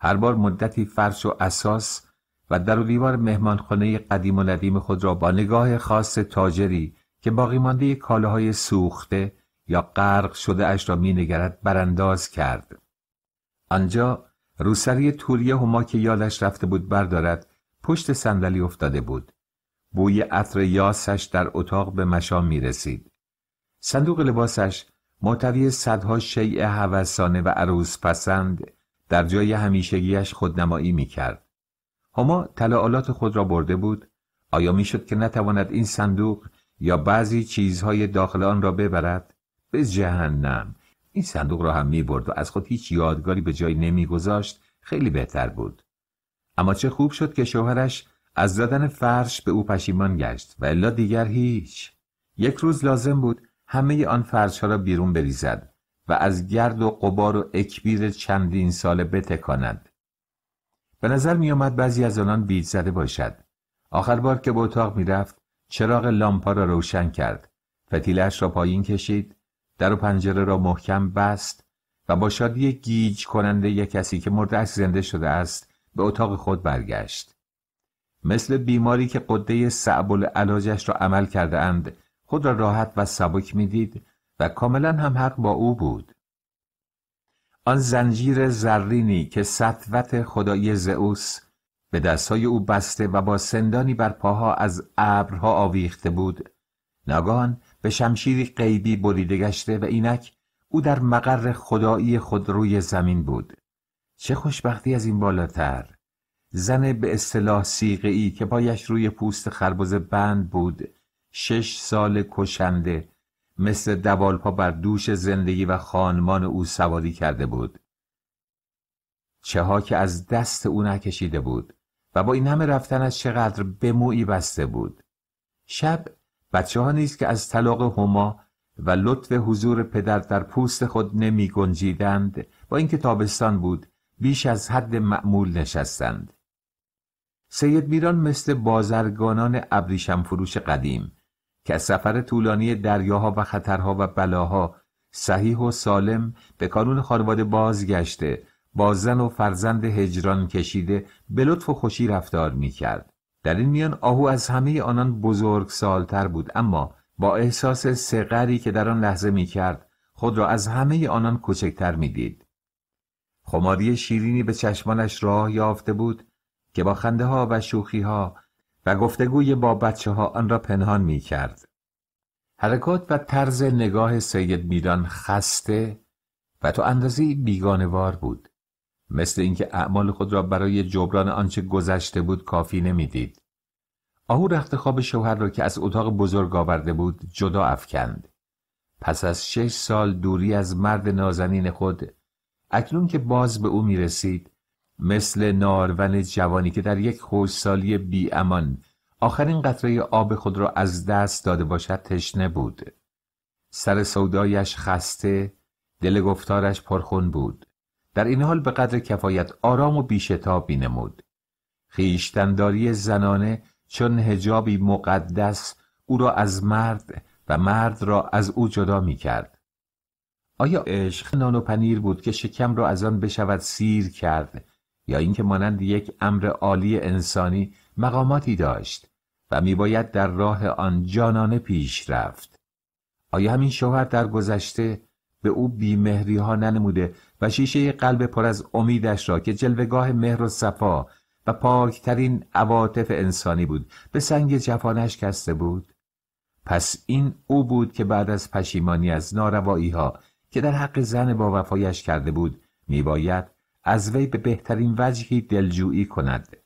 هر بار مدتی فرش و اساس و در و دیوار مهمانخانه قدیم و ندیم خود را با نگاه خاص تاجری که باقی مانده کالاهای سوخته یا غرق شده اش را مینگرد برانداز کرد آنجا روسری توری هما که یادش رفته بود بردارد پشت صندلی افتاده بود بوی عطر یاسش در اتاق به مشام می رسید صندوق لباسش معتوی صدها شیع هوسانه و عروس پسند در جای همیشگیش خودنمایی می کرد هما تلالات خود را برده بود آیا میشد که نتواند این صندوق یا بعضی چیزهای داخل آن را ببرد به جهنم این صندوق را هم می برد و از خود هیچ یادگاری به جای نمیگذاشت خیلی بهتر بود اما چه خوب شد که شوهرش از دادن فرش به او پشیمان گشت و الا دیگر هیچ یک روز لازم بود همه آن فرش ها را بیرون بریزد و از گرد و قبار و اکبیر چندین ساله بتکاند به نظر می آمد بعضی از آنان بیج زده باشد. آخر بار که به اتاق می رفت چراغ لامپا را روشن کرد. فتیلش را پایین کشید. در و پنجره را محکم بست و با شادی گیج کننده یک کسی که از زنده شده است به اتاق خود برگشت. مثل بیماری که قده سعبال علاجش را عمل کرده اند خود را راحت و سبک میدید و کاملا هم حق با او بود. آن زنجیر زرینی که سطوت خدای زئوس به دستهای او بسته و با سندانی بر پاها از ابرها آویخته بود ناگان به شمشیری غیبی بریده گشته و اینک او در مقر خدایی خود روی زمین بود چه خوشبختی از این بالاتر زن به اصطلاح سیقه ای که پایش روی پوست خربز بند بود شش سال کشنده مثل دوالپا بر دوش زندگی و خانمان او سواری کرده بود چه ها که از دست او نکشیده بود و با این همه رفتن از چقدر به موی بسته بود شب بچه ها نیست که از طلاق هما و لطف حضور پدر در پوست خود نمی گنجیدند با اینکه تابستان بود بیش از حد معمول نشستند سید میران مثل بازرگانان ابریشم فروش قدیم که از سفر طولانی دریاها و خطرها و بلاها صحیح و سالم به کانون خانواده بازگشته با زن و فرزند هجران کشیده به لطف و خوشی رفتار می کرد. در این میان آهو از همه آنان بزرگ سالتر بود اما با احساس سقری که در آن لحظه می کرد خود را از همه آنان کوچکتر می دید. خماری شیرینی به چشمانش راه یافته بود که با خنده ها و شوخی ها و گفتگوی با بچه ها آن را پنهان می کرد. حرکات و طرز نگاه سید میران خسته و تو اندازی وار بود. مثل اینکه اعمال خود را برای جبران آنچه گذشته بود کافی نمیدید. آهو رخت خواب شوهر را که از اتاق بزرگ آورده بود جدا افکند. پس از شش سال دوری از مرد نازنین خود اکنون که باز به او می رسید مثل نارون جوانی که در یک خوشسالی بیامان آخرین قطره آب خود را از دست داده باشد تشنه بود سر سودایش خسته دل گفتارش پرخون بود در این حال به قدر کفایت آرام و بیشتابی نمود خیشتنداری زنانه چون هجابی مقدس او را از مرد و مرد را از او جدا می کرد آیا عشق نان و پنیر بود که شکم را از آن بشود سیر کرد یا اینکه مانند یک امر عالی انسانی مقاماتی داشت و میباید در راه آن جانانه پیش رفت آیا همین شوهر در گذشته به او بیمهری ها ننموده و شیشه قلب پر از امیدش را که جلوگاه مهر و صفا و پاکترین عواطف انسانی بود به سنگ جفانش کسته بود پس این او بود که بعد از پشیمانی از ناروایی ها که در حق زن با وفایش کرده بود میباید از وی به بهترین وجهی دلجویی کند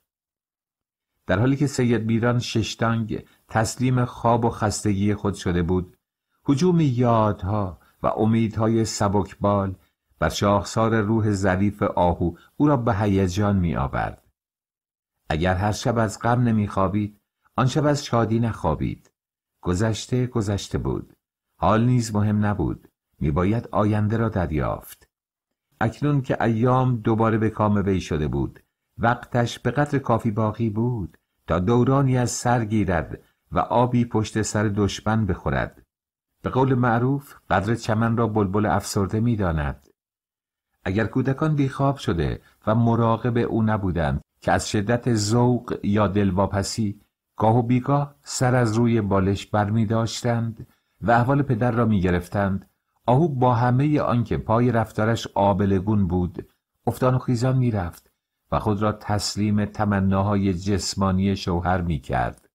در حالی که سید بیران ششتانگ تسلیم خواب و خستگی خود شده بود حجوم یادها و امیدهای سبکبال بر شاخسار روح ظریف آهو او را به هیجان می آورد. اگر هر شب از غم نمی خوابید آن شب از شادی نخوابید گذشته گذشته بود حال نیز مهم نبود می باید آینده را دریافت اکنون که ایام دوباره به کام وی شده بود وقتش به قدر کافی باقی بود تا دورانی از سر گیرد و آبی پشت سر دشمن بخورد به قول معروف قدر چمن را بلبل افسرده می داند. اگر کودکان بیخواب شده و مراقب او نبودند که از شدت ذوق یا دلواپسی گاه و بیگاه سر از روی بالش بر می داشتند و احوال پدر را می گرفتند آهو با همه آنکه پای رفتارش آبلگون بود افتان و خیزان میرفت و خود را تسلیم تمناهای جسمانی شوهر می کرد.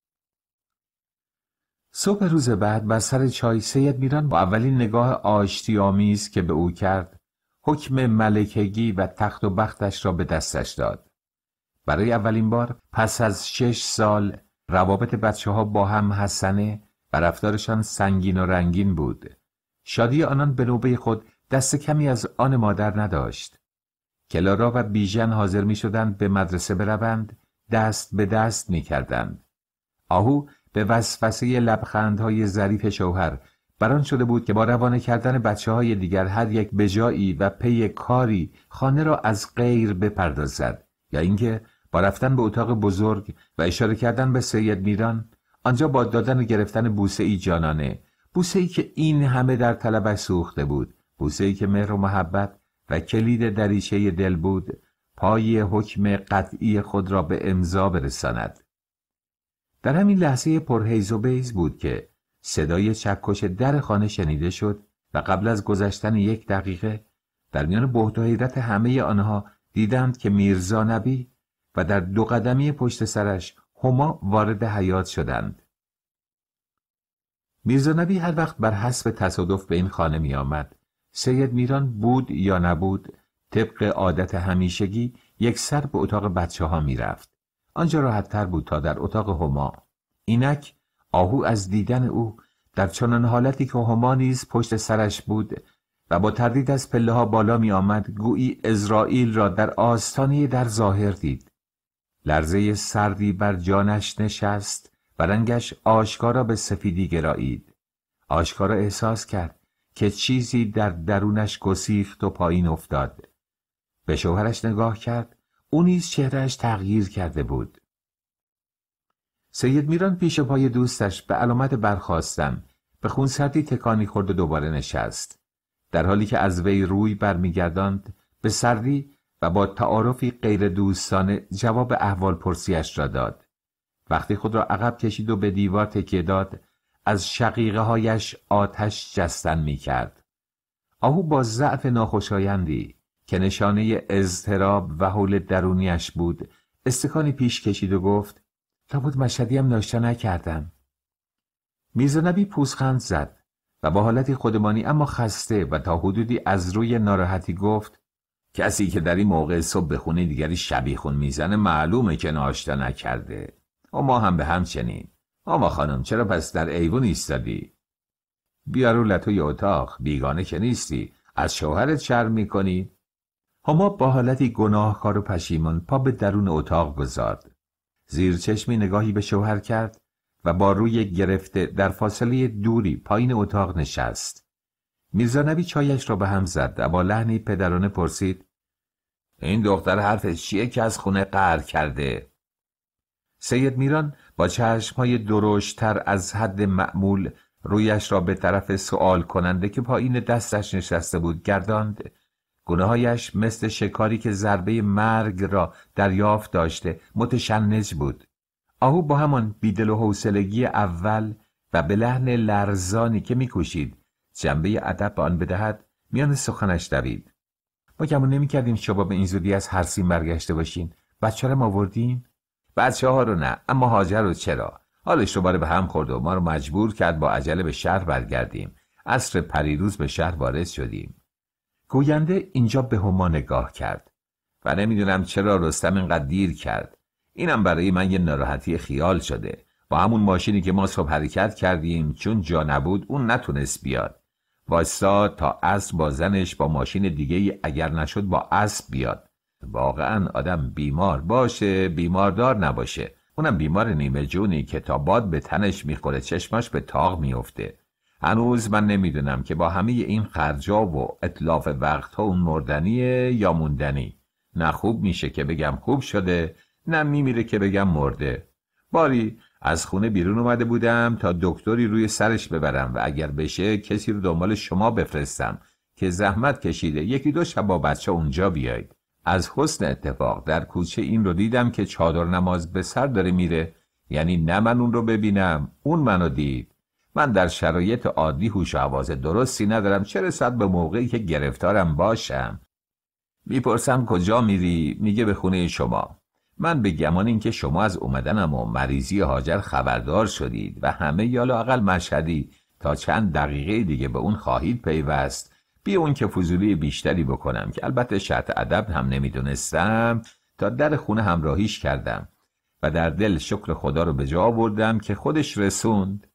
صبح روز بعد بر سر چای سید میران با اولین نگاه آشتی آمیز که به او کرد حکم ملکگی و تخت و بختش را به دستش داد. برای اولین بار پس از شش سال روابط بچه ها با هم حسنه و رفتارشان سنگین و رنگین بود. شادی آنان به نوبه خود دست کمی از آن مادر نداشت کلارا و بیژن حاضر می شدند به مدرسه بروند دست به دست می کردند آهو به وسوسه لبخندهای ظریف شوهر بران شده بود که با روانه کردن بچه های دیگر هر یک به جایی و پی کاری خانه را از غیر بپردازد یا اینکه با رفتن به اتاق بزرگ و اشاره کردن به سید میران آنجا با دادن و گرفتن بوسه ای جانانه بوسه ای که این همه در طلبش سوخته بود بوسه ای که مهر و محبت و کلید دریچه دل بود پای حکم قطعی خود را به امضا برساند در همین لحظه پرهیز و بیز بود که صدای چکش در خانه شنیده شد و قبل از گذشتن یک دقیقه در میان بهت و حیرت همه آنها دیدند که میرزا نبی و در دو قدمی پشت سرش هما وارد حیات شدند میرزا نبی هر وقت بر حسب تصادف به این خانه می آمد. سید میران بود یا نبود طبق عادت همیشگی یک سر به اتاق بچه ها می رفت. آنجا تر بود تا در اتاق هما. اینک آهو از دیدن او در چنان حالتی که هما نیز پشت سرش بود و با تردید از پله ها بالا می آمد گویی ازرائیل را در آستانه در ظاهر دید. لرزه سردی بر جانش نشست برنگش آشکارا به سفیدی گرایید. آشکارا احساس کرد که چیزی در درونش گسیخت و پایین افتاد. به شوهرش نگاه کرد او نیز چهرهش تغییر کرده بود. سید میران پیش پای دوستش به علامت برخواستن به خونسردی تکانی خورد و دوباره نشست. در حالی که از وی روی برمیگرداند به سردی و با تعارفی غیر دوستانه جواب احوال پرسیش را داد. وقتی خود را عقب کشید و به دیوار تکیه داد از شقیقه هایش آتش جستن می کرد. آهو با ضعف ناخوشایندی که نشانه اضطراب و حول درونیش بود استکانی پیش کشید و گفت بود مشهدی هم ناشتا نکردم میرزا نبی پوزخند زد و با حالتی خودمانی اما خسته و تا حدودی از روی ناراحتی گفت کسی که در این موقع صبح به خونه دیگری خون میزنه معلومه که ناشتا نکرده او ما هم به هم چنین آما خانم چرا پس در ایوون ایستادی بیارو لطوی اتاق بیگانه که نیستی از شوهرت شرم میکنی هما خب با حالتی گناهکار و پشیمان پا به درون اتاق گذارد زیر چشمی نگاهی به شوهر کرد و با روی گرفته در فاصله دوری پایین اتاق نشست میرزانبی چایش را به هم زد و با لحنی پدرانه پرسید این دختر حرفش چیه که از خونه قهر کرده سید میران با های درشتتر از حد معمول رویش را به طرف سوال کننده که پایین دستش نشسته بود گرداند گناهایش مثل شکاری که ضربه مرگ را دریافت داشته متشنج بود آهو با همان بیدل و حوصلگی اول و به لحن لرزانی که میکوشید جنبه ادب به آن بدهد میان سخنش دوید ما گمون نمیکردیم شما به این زودی از هرسیم برگشته باشین بچه ما آوردین بچه ها رو نه اما هاجر رو چرا حالش دوباره به هم خورد و ما رو مجبور کرد با عجله به شهر برگردیم عصر پریروز به شهر وارد شدیم گوینده اینجا به هما نگاه کرد و نمیدونم چرا رستم اینقدر دیر کرد اینم برای من یه ناراحتی خیال شده با همون ماشینی که ما صبح حرکت کردیم چون جا نبود اون نتونست بیاد واسا تا اسب با زنش با ماشین دیگه اگر نشد با اسب بیاد واقعا آدم بیمار باشه بیماردار نباشه اونم بیمار نیمه جونی که تا باد به تنش میخوره چشماش به تاغ میفته هنوز من نمیدونم که با همه این خرجا و اطلاف وقتها اون مردنیه یا موندنی نه خوب میشه که بگم خوب شده نه میمیره که بگم مرده باری از خونه بیرون اومده بودم تا دکتری روی سرش ببرم و اگر بشه کسی رو دنبال شما بفرستم که زحمت کشیده یکی دو شب با بچه اونجا بیاید از حسن اتفاق در کوچه این رو دیدم که چادر نماز به سر داره میره یعنی نه من اون رو ببینم اون منو دید من در شرایط عادی هوش و درستی ندارم چه رسد به موقعی که گرفتارم باشم میپرسم کجا میری میگه به خونه شما من به گمان اینکه شما از اومدنم و مریضی هاجر خبردار شدید و همه یا لاقل مشهدی تا چند دقیقه دیگه به اون خواهید پیوست بی اون که فضولی بیشتری بکنم که البته شرط ادب هم نمیدونستم تا در خونه همراهیش کردم و در دل شکر خدا رو به جا آوردم که خودش رسوند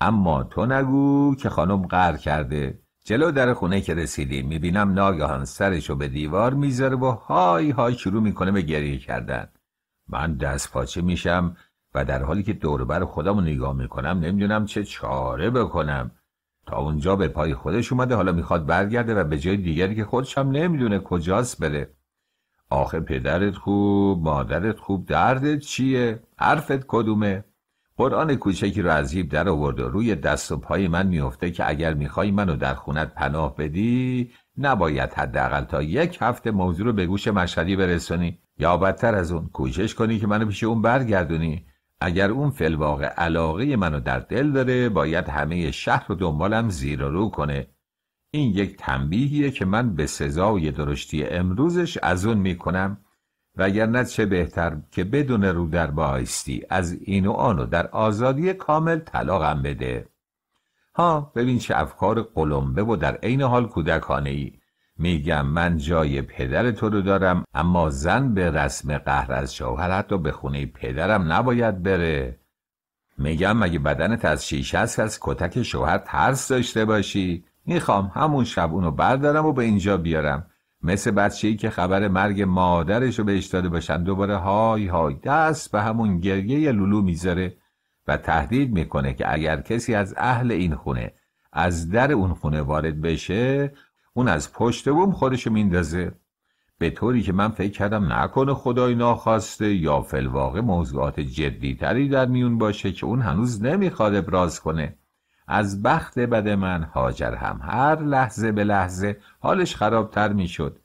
اما تو نگو که خانم قهر کرده جلو در خونه که رسیدیم میبینم ناگهان سرشو به دیوار میذاره و های های شروع میکنه به گریه کردن من دست پاچه میشم و در حالی که دوربر خودم رو نگاه میکنم نمیدونم چه چاره بکنم تا اونجا به پای خودش اومده حالا میخواد برگرده و به جای دیگری که خودش هم نمیدونه کجاست بره آخه پدرت خوب مادرت خوب دردت چیه حرفت کدومه قرآن کوچکی رو از در آورد و روی دست و پای من میفته که اگر میخوای منو در خونت پناه بدی نباید حداقل تا یک هفته موضوع رو به گوش مشهدی برسونی یا بدتر از اون کوشش کنی که منو پیش اون برگردونی اگر اون فلواقع علاقه منو در دل داره باید همه شهر رو دنبالم زیر رو کنه این یک تنبیهیه که من به سزای درشتی امروزش از اون میکنم نه چه بهتر که بدون رو در بایستی از این و آنو در آزادی کامل طلاقم بده ها ببین چه افکار قلمبه و در عین حال کودکانه ای میگم من جای پدر تو رو دارم اما زن به رسم قهر از شوهر حتی به خونه پدرم نباید بره میگم مگه بدنت از شیشه است از کتک شوهر ترس داشته باشی میخوام همون شب اونو بردارم و به اینجا بیارم مثل ای که خبر مرگ مادرش رو بهش داده باشن دوباره های های دست به همون گریه لولو میذاره و تهدید میکنه که اگر کسی از اهل این خونه از در اون خونه وارد بشه اون از پشت بوم خودشو میندازه به طوری که من فکر کردم نکنه خدای ناخواسته یا فلواقع موضوعات جدی تری در میون باشه که اون هنوز نمیخواد ابراز کنه از بخت بد من هاجر هم هر لحظه به لحظه حالش خرابتر میشد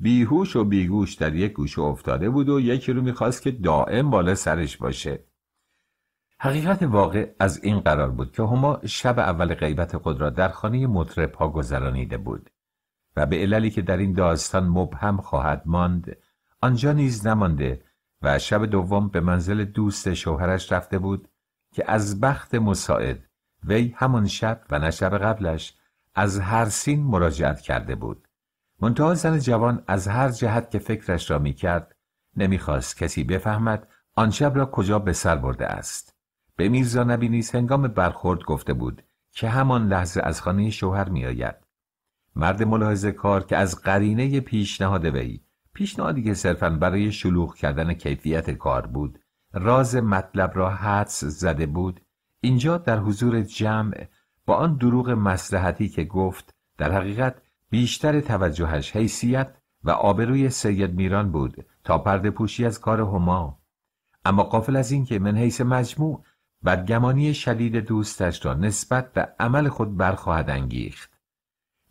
بیهوش و بیگوش در یک گوشه افتاده بود و یکی رو میخواست که دائم بالا سرش باشه حقیقت واقع از این قرار بود که هما شب اول غیبت خود را در خانه مطرب ها گذرانیده بود و به عللی که در این داستان مبهم خواهد ماند آنجا نیز نمانده و شب دوم به منزل دوست شوهرش رفته بود که از بخت مساعد وی همان شب و نه شب قبلش از هر سین مراجعت کرده بود منتها زن جوان از هر جهت که فکرش را میکرد نمیخواست کسی بفهمد آن شب را کجا به سر برده است به میرزا نبی نیز هنگام برخورد گفته بود که همان لحظه از خانه شوهر میآید مرد ملاحظه کار که از قرینه پیشنهاد وی پیشنهادی که صرفا برای شلوغ کردن کیفیت کار بود راز مطلب را حدس زده بود اینجا در حضور جمع با آن دروغ مسلحتی که گفت در حقیقت بیشتر توجهش حیثیت و آبروی سید میران بود تا پرده پوشی از کار هما اما قافل از اینکه من حیث مجموع بدگمانی شدید دوستش را نسبت به عمل خود برخواهد انگیخت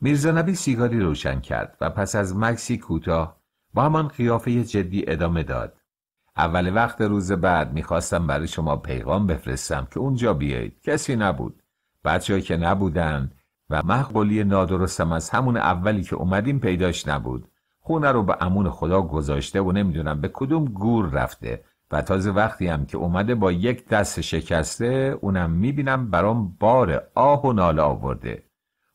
میرزانبی سیگاری روشن کرد و پس از مکسی کوتاه با همان قیافه جدی ادامه داد اول وقت روز بعد میخواستم برای شما پیغام بفرستم که اونجا بیایید کسی نبود بچههایی که نبودن و مقبولی نادرستم از همون اولی که اومدیم پیداش نبود خونه رو به امون خدا گذاشته و نمیدونم به کدوم گور رفته و تازه وقتی هم که اومده با یک دست شکسته اونم میبینم برام بار آه و ناله آورده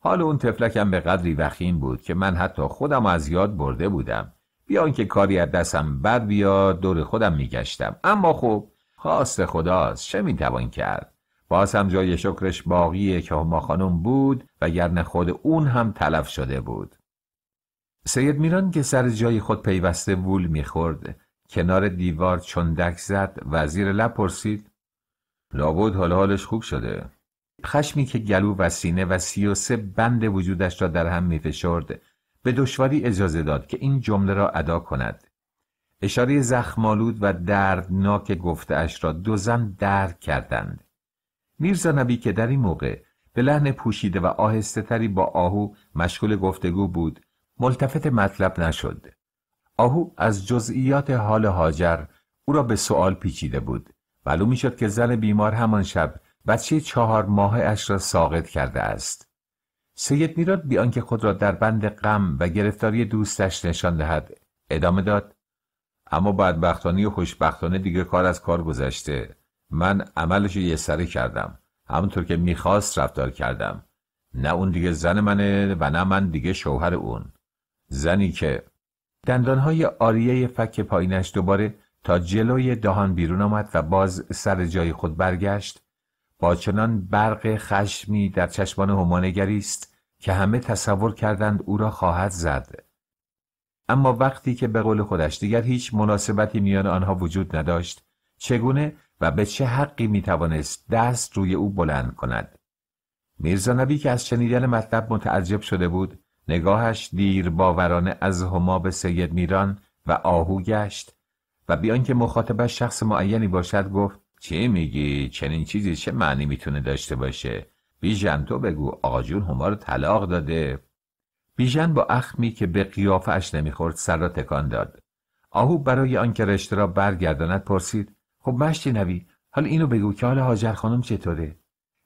حال اون تفلکم به قدری وخیم بود که من حتی خودم از یاد برده بودم بیان که کاری از دستم بد بیاد دور خودم میگشتم اما خب خواست خداست چه میتوان کرد باز هم جای شکرش باقیه که ما خانم بود و گرنه خود اون هم تلف شده بود سید میران که سر جای خود پیوسته وول میخورد کنار دیوار چندک زد وزیر لب پرسید لابود حال حالش خوب شده خشمی که گلو و سینه و سی و سه بند وجودش را در هم میفشرد به دشواری اجازه داد که این جمله را ادا کند اشاره زخمالود و دردناک گفتهاش را دو زن درک کردند میرزا نبی که در این موقع به لحن پوشیده و آهسته تری با آهو مشغول گفتگو بود ملتفت مطلب نشد آهو از جزئیات حال هاجر او را به سوال پیچیده بود معلوم شد که زن بیمار همان شب بچه چهار ماهه اش را ساقط کرده است سید میراد بیان که خود را در بند غم و گرفتاری دوستش نشان دهد ادامه داد اما بدبختانه و خوشبختانه دیگه کار از کار گذشته من عملش یه سره کردم همونطور که میخواست رفتار کردم نه اون دیگه زن منه و نه من دیگه شوهر اون زنی که دندانهای آریه فک پایینش دوباره تا جلوی دهان بیرون آمد و باز سر جای خود برگشت با چنان برق خشمی در چشمان همانگری است که همه تصور کردند او را خواهد زد اما وقتی که به قول خودش دیگر هیچ مناسبتی میان آنها وجود نداشت چگونه و به چه حقی میتوانست دست روی او بلند کند میرزا نبی که از شنیدن مطلب متعجب شده بود نگاهش دیر باورانه از هما به سید میران و آهو گشت و بیان که مخاطبش شخص معینی باشد گفت چی میگی چنین چیزی چه معنی میتونه داشته باشه بیژن تو بگو آقا جون هما رو طلاق داده بیژن با اخمی که به اش نمیخورد سر را تکان داد آهو برای آنکه رشته را برگرداند پرسید خب مشتی نوی حال اینو بگو که حال هاجر خانم چطوره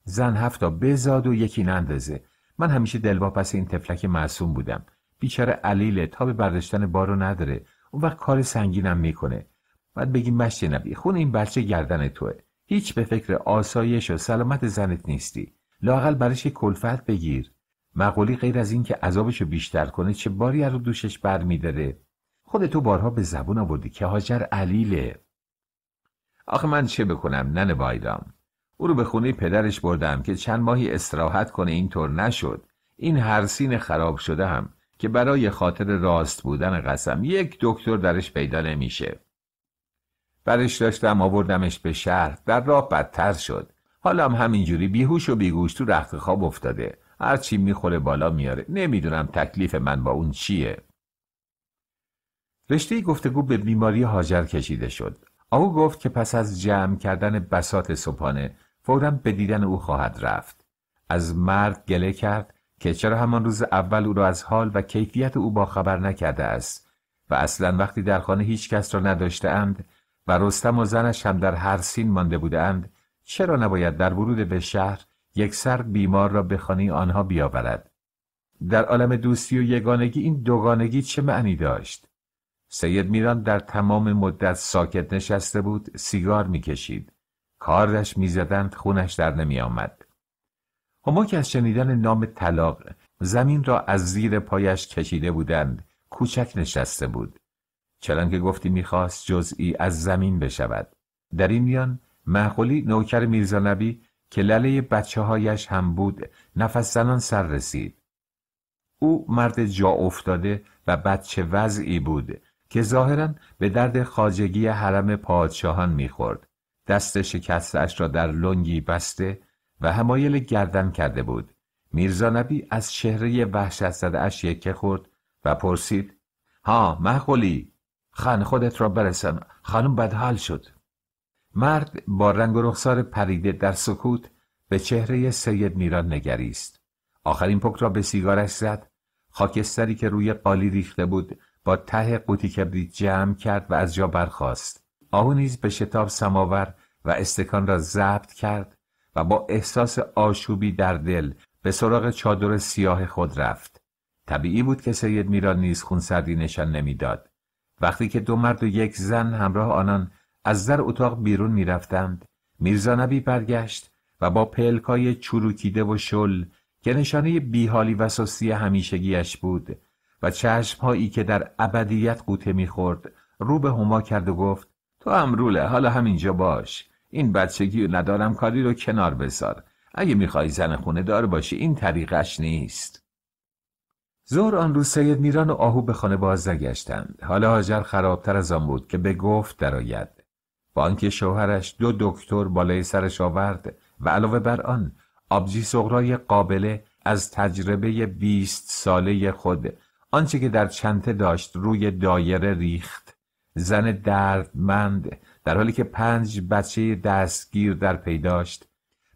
زن هفتا بزاد و یکی نندازه من همیشه دلواپس این تفلک معصوم بودم بیچاره علیله تا به برداشتن بارو نداره اون وقت کار سنگینم میکنه بعد بگی مشتی نبی خون این بچه گردن توه هیچ به فکر آسایش و سلامت زنت نیستی لاقل برش کلفت بگیر مقولی غیر از اینکه عذابشو بیشتر کنه چه باری رو دوشش بر میداره خود تو بارها به زبون آوردی که هاجر علیله آخه من چه بکنم ننه بایدام. او رو به خونه پدرش بردم که چند ماهی استراحت کنه اینطور نشد این هرسین خراب شده هم که برای خاطر راست بودن قسم یک دکتر درش پیدا نمیشه برش داشتم آوردمش به شهر در راه بدتر شد حالا هم همینجوری بیهوش و بیگوش تو رخت خواب افتاده هرچی میخوره بالا میاره نمیدونم تکلیف من با اون چیه رشته گفتگو به بیماری هاجر کشیده شد آهو گفت که پس از جمع کردن بسات صبحانه فورا به دیدن او خواهد رفت از مرد گله کرد که چرا همان روز اول او را از حال و کیفیت او باخبر نکرده است و اصلا وقتی در خانه هیچ کس را نداشته اند و رستم و زنش هم در هر سین مانده بودند چرا نباید در ورود به شهر یک سر بیمار را به خانه آنها بیاورد در عالم دوستی و یگانگی این دوگانگی چه معنی داشت سید میران در تمام مدت ساکت نشسته بود سیگار میکشید کاردش میزدند خونش در نمیآمد اما که از شنیدن نام طلاق زمین را از زیر پایش کشیده بودند کوچک نشسته بود چنان که گفتی میخواست جزئی از زمین بشود در این میان محقلی نوکر میرزا نبی که لله بچه هایش هم بود نفس زنان سر رسید او مرد جا افتاده و بچه وضعی بود که ظاهرا به درد خاجگی حرم پادشاهان میخورد دست شکستش را در لنگی بسته و همایل گردن کرده بود میرزا نبی از چهره وحش زده اش یکه خورد و پرسید ها محقولی خان خودت را برسان خانم بدحال شد مرد با رنگ و رخسار پریده در سکوت به چهره سید میران نگریست آخرین پک را به سیگارش زد خاکستری که روی قالی ریخته بود با ته قوطی کبریت جمع کرد و از جا برخاست آهو نیز به شتاب سماور و استکان را ضبط کرد و با احساس آشوبی در دل به سراغ چادر سیاه خود رفت طبیعی بود که سید میران نیز خونسردی نشان نمیداد وقتی که دو مرد و یک زن همراه آنان از در اتاق بیرون می رفتند میرزا نبی برگشت و با پلکای چروکیده و شل که نشانه بیحالی و سستی همیشگیش بود و چشمهایی که در ابدیت قوطه میخورد رو به هما کرد و گفت تو هم حالا همینجا باش این بچگی و ندارم کاری رو کنار بذار اگه میخوای زن خونه دار باشی این طریقش نیست زور آن روز سید میران و آهو به خانه بازنگشتند حالا هاجر خرابتر از آن بود که به گفت درآید با آنکه شوهرش دو دکتر بالای سرش آورد و علاوه بر آن آبجی سغرای قابله از تجربه بیست ساله خود آنچه که در چنته داشت روی دایره ریخت زن دردمند در حالی که پنج بچه دستگیر در پیداشت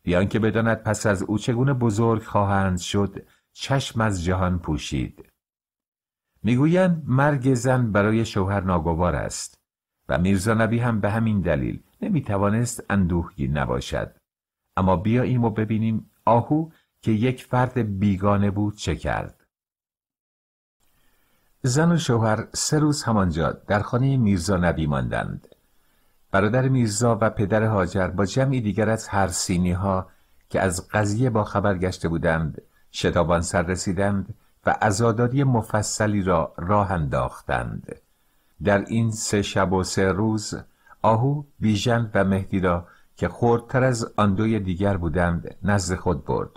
بیان که بداند پس از او چگونه بزرگ خواهند شد چشم از جهان پوشید میگویند مرگ زن برای شوهر ناگوار است و میرزا نبی هم به همین دلیل نمیتوانست اندوهی نباشد اما بیاییم و ببینیم آهو که یک فرد بیگانه بود چه کرد زن و شوهر سه روز همانجا در خانه میرزا نبی ماندند برادر میرزا و پدر هاجر با جمعی دیگر از هرسینی ها که از قضیه با خبر گشته بودند شتابان سر رسیدند و عزاداری مفصلی را راه انداختند در این سه شب و سه روز آهو بیژن و مهدی را که خوردتر از آن دوی دیگر بودند نزد خود برد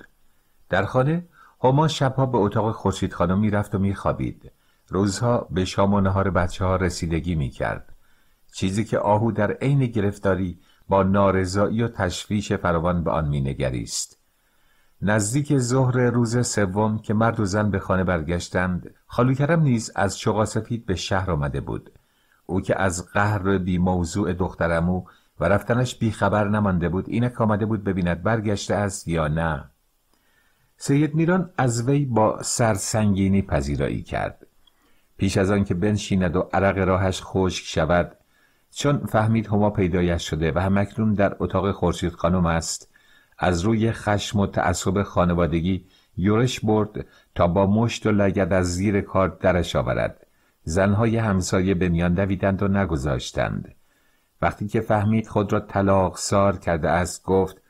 در خانه هما شبها به اتاق خورشید خانم میرفت و خوابید روزها به شام و نهار بچه ها رسیدگی میکرد چیزی که آهو در عین گرفتاری با نارضایی و تشویش فراوان به آن نگریست نزدیک ظهر روز سوم که مرد و زن به خانه برگشتند خالوکرم نیز از چغاسفید به شهر آمده بود او که از قهر بی موضوع دخترمو و رفتنش بیخبر نمانده بود اینک آمده بود ببیند برگشته است یا نه سید میران از وی با سرسنگینی پذیرایی کرد پیش از آن که بنشیند و عرق راهش خشک شود چون فهمید هما پیدایش شده و همکنون در اتاق خورشید خانم است از روی خشم و تعصب خانوادگی یورش برد تا با مشت و لگد از زیر کار درش آورد زنهای همسایه به میان دویدند و نگذاشتند وقتی که فهمید خود را طلاق سار کرده است گفت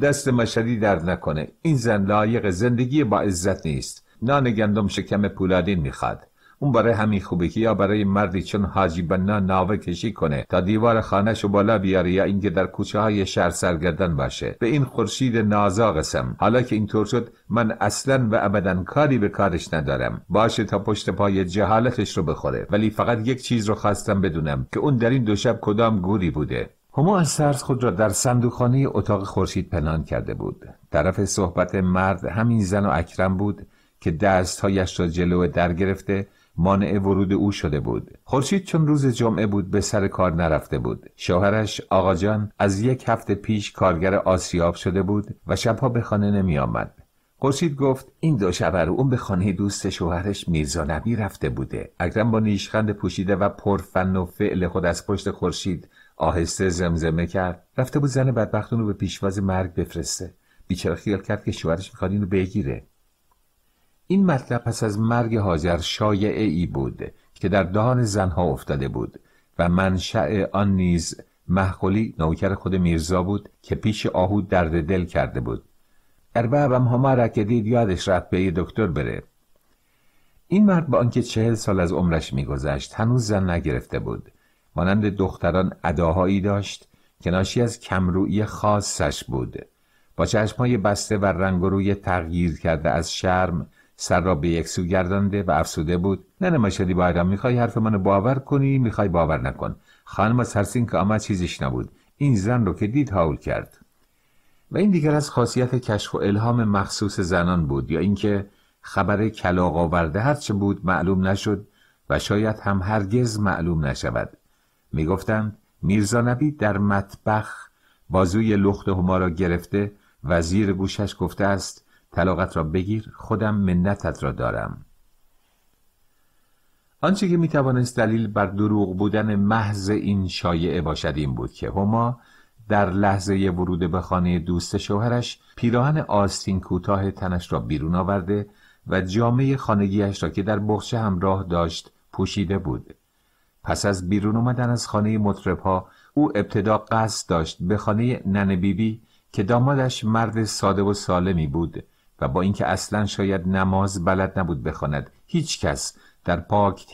دست مشدی درد نکنه این زن لایق زندگی با عزت نیست نان گندم شکم پولادین میخواد اون برای همین خوبه که یا برای مردی چون حاجی بنا ناوه کشی کنه تا دیوار خانهشو بالا بیاره یا اینکه در کوچه های شهر سرگردن باشه به این خورشید نازا قسم حالا که اینطور شد من اصلا و ابدا کاری به کارش ندارم باشه تا پشت پای جهالتش رو بخوره ولی فقط یک چیز رو خواستم بدونم که اون در این دو شب کدام گوری بوده هما از ترس خود را در صندوقخانه اتاق خورشید پنهان کرده بود طرف صحبت مرد همین زن و اکرم بود که دستهایش را جلو در گرفته مانع ورود او شده بود خورشید چون روز جمعه بود به سر کار نرفته بود شوهرش آقا جان از یک هفته پیش کارگر آسیاب شده بود و شبها به خانه نمی آمد خورشید گفت این دو شبر اون به خانه دوست شوهرش میرزا نبی رفته بوده اکرم با نیشخند پوشیده و پرفن و فعل خود از پشت خورشید آهسته زمزمه کرد رفته بود زن بدبخت رو به پیشواز مرگ بفرسته بیچاره خیال کرد که شوهرش میخواد اینو بگیره این مطلب پس از مرگ حاجر شایعه ای بود که در دهان زنها افتاده بود و منشأ آن نیز محقلی نوکر خود میرزا بود که پیش آهو درد دل کرده بود اربابم هم را که دید یادش رفت به دکتر بره این مرد با آنکه چهل سال از عمرش میگذشت هنوز زن نگرفته بود مانند دختران اداهایی داشت که ناشی از کمرویی خاصش بود با چشمهای بسته و رنگ روی تغییر کرده از شرم سر را به یک سو گردانده و افسوده بود نه ننه با بایرام میخوای حرف منو باور کنی میخوای باور نکن خانم از هرسین که آمد چیزش نبود این زن رو که دید هاول کرد و این دیگر از خاصیت کشف و الهام مخصوص زنان بود یا اینکه خبر کلاق آورده هرچه بود معلوم نشد و شاید هم هرگز معلوم نشود میگفتند میرزا نبی در مطبخ بازوی لخت هما را گرفته وزیر گوشش گفته است طلاقت را بگیر خودم منتت را دارم آنچه که میتوانست دلیل بر دروغ بودن محض این شایعه باشد این بود که هما در لحظه ورود به خانه دوست شوهرش پیراهن آستین کوتاه تنش را بیرون آورده و جامعه خانگیش را که در بخش همراه داشت پوشیده بود پس از بیرون آمدن از خانه مطرب ها او ابتدا قصد داشت به خانه ننه بیبی که دامادش مرد ساده و سالمی بود و با اینکه اصلا شاید نماز بلد نبود بخواند هیچ کس در پاک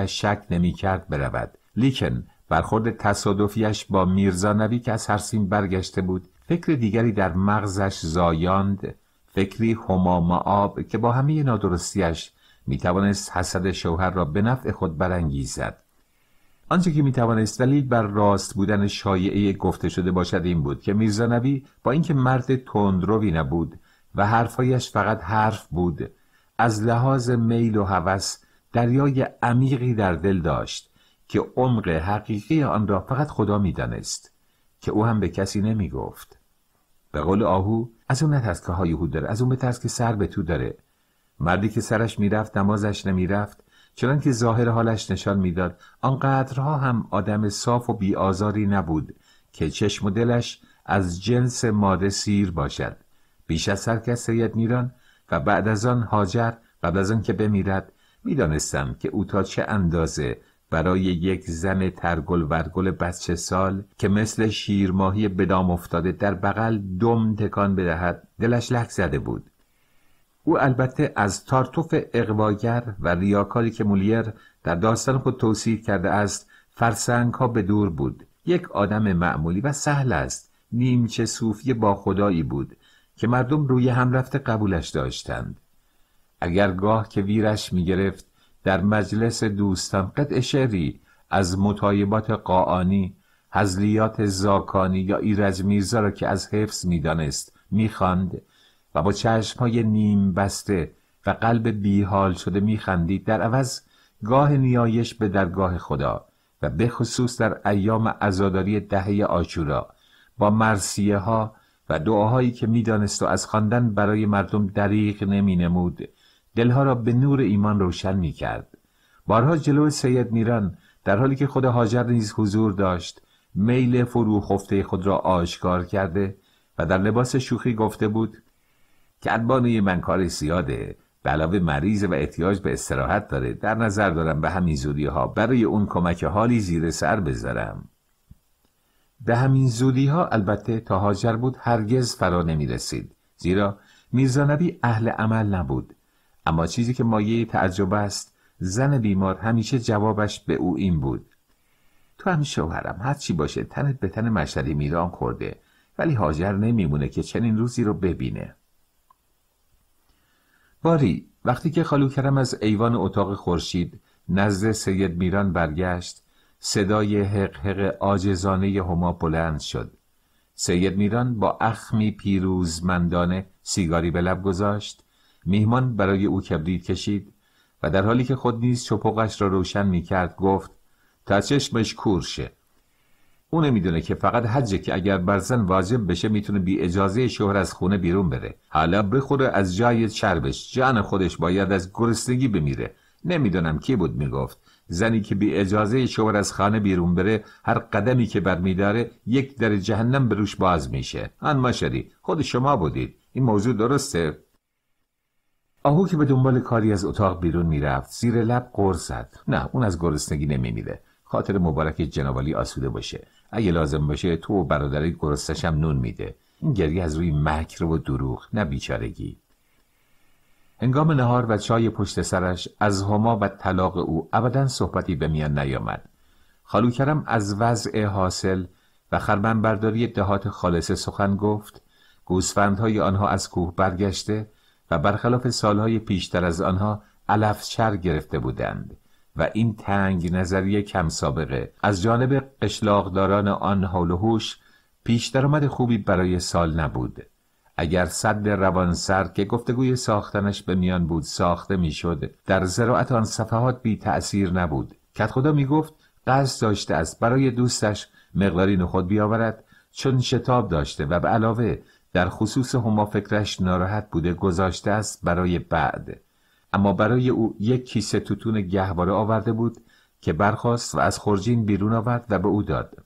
از شک نمی کرد برود لیکن برخورد تصادفیش با میرزا نبی که از هرسیم برگشته بود فکر دیگری در مغزش زایاند فکری همام آب که با همه نادرستیش میتوانست حسد شوهر را به نفع خود برانگیزد آنچه که میتوانست ولی بر راست بودن شایعه گفته شده باشد این بود که میرزا نبی با اینکه مرد تندروی نبود و حرفایش فقط حرف بود از لحاظ میل و هوس دریای عمیقی در دل داشت که عمق حقیقی آن را فقط خدا میدانست که او هم به کسی نمی گفت به قول آهو از اون نترس که هایهود داره از اون بترس که سر به تو داره مردی که سرش میرفت نمازش نمیرفت چنان که ظاهر حالش نشان میداد آنقدرها هم آدم صاف و بیآزاری نبود که چشم و دلش از جنس ماده سیر باشد بیش از هر کس سید میران و بعد از آن هاجر قبل از آن که بمیرد میدانستم که او تا چه اندازه برای یک زن ترگل ورگل بچه سال که مثل شیر ماهی بدام افتاده در بغل دم تکان بدهد دلش لک زده بود او البته از تارتوف اقواگر و ریاکاری که مولیر در داستان خود توصیف کرده است فرسنگ ها به دور بود یک آدم معمولی و سهل است نیمچه صوفی با خدایی بود که مردم روی هم رفته قبولش داشتند اگر گاه که ویرش میگرفت در مجلس دوستان قطع شعری از مطایبات قاعانی هزلیات زاکانی یا ایرج میرزا را که از حفظ میدانست میخواند و با های نیم بسته و قلب بیحال شده میخندید در عوض گاه نیایش به درگاه خدا و به خصوص در ایام ازاداری دهه آشورا با مرسیه ها و دعاهایی که میدانست و از خواندن برای مردم دریغ نمینمود دلها را به نور ایمان روشن میکرد بارها جلو سید میران در حالی که خود حاجر نیز حضور داشت میل فرو خفته خود را آشکار کرده و در لباس شوخی گفته بود کدبانوی من کار سیاده به علاوه مریض و احتیاج به استراحت داره در نظر دارم به همین زودی ها برای اون کمک حالی زیر سر بذارم به همین زودی ها البته تا هاجر بود هرگز فرا نمی رسید زیرا میرزا اهل عمل نبود اما چیزی که مایه تعجب است زن بیمار همیشه جوابش به او این بود تو هم شوهرم هر چی باشه تنت به تن مشهدی میران خورده ولی هاجر نمیمونه که چنین روزی رو ببینه باری وقتی که خالو کرم از ایوان اتاق خورشید نزد سید میران برگشت صدای حق آجزانه هما بلند شد سید میران با اخمی پیروزمندانه سیگاری به لب گذاشت میهمان برای او کبریت کشید و در حالی که خود نیز چپقش را روشن میکرد گفت تا چشمش کور شه او نمیدونه که فقط حجه که اگر برزن واجب بشه میتونه بی اجازه شوهر از خونه بیرون بره حالا بخوره از جای چربش جان خودش باید از گرسنگی بمیره نمیدونم کی بود میگفت زنی که بی اجازه شوهر از خانه بیرون بره هر قدمی که برمیداره یک در جهنم به روش باز میشه آن ماشری خود شما بودید این موضوع درسته آهو که به دنبال کاری از اتاق بیرون میرفت زیر لب قرص زد نه اون از گرسنگی نمیمیره خاطر مبارک جنابالی آسوده باشه اگه لازم باشه تو و گرسنه‌ش هم نون میده این گریه از روی مکر و دروغ نه بیچارگی هنگام نهار و چای پشت سرش از هما و طلاق او ابدا صحبتی به میان نیامد خالوکرم از وضع حاصل و خرمن برداری دهات خالصه سخن گفت گوسفندهای آنها از کوه برگشته و برخلاف سالهای پیشتر از آنها چر گرفته بودند و این تنگ نظریه کم سابقه از جانب قشلاقداران آن حال و هوش پیش درآمد خوبی برای سال نبود اگر صد روانسر که گفتگوی ساختنش به میان بود ساخته میشد در زراعت آن صفحات بی تأثیر نبود کت خدا می گفت قصد داشته است برای دوستش مقداری نخود بیاورد چون شتاب داشته و به علاوه در خصوص هما فکرش ناراحت بوده گذاشته است برای بعد اما برای او یک کیسه توتون گهواره آورده بود که برخاست و از خرجین بیرون آورد و به او داد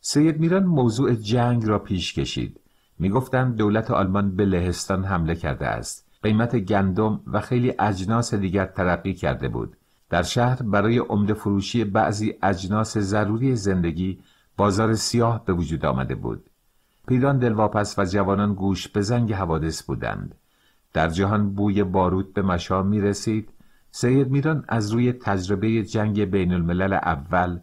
سید میران موضوع جنگ را پیش کشید میگفتند دولت آلمان به لهستان حمله کرده است قیمت گندم و خیلی اجناس دیگر ترقی کرده بود در شهر برای عمده فروشی بعضی اجناس ضروری زندگی بازار سیاه به وجود آمده بود پیران دلواپس و جوانان گوش به زنگ حوادث بودند در جهان بوی بارود به مشا می رسید سید میران از روی تجربه جنگ بین الملل اول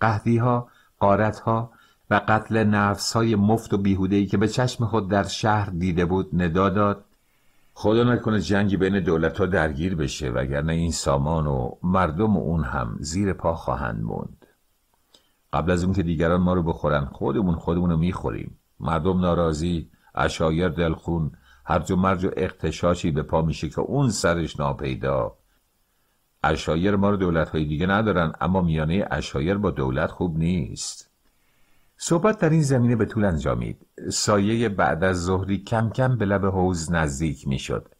قهدی ها قارت ها و قتل نفس های مفت و بیهودهی که به چشم خود در شهر دیده بود ندا داد خدا نکنه جنگی بین دولت ها درگیر بشه وگرنه این سامان و مردم و اون هم زیر پا خواهند موند قبل از اون که دیگران ما رو بخورن خودمون خودمون رو میخوریم مردم ناراضی اشایر دلخون هر جو مرج و اختشاشی به پا میشه که اون سرش ناپیدا اشایر ما رو دولت های دیگه ندارن اما میانه اشایر با دولت خوب نیست صحبت در این زمینه به طول انجامید سایه بعد از ظهری کم کم به لب حوز نزدیک می شد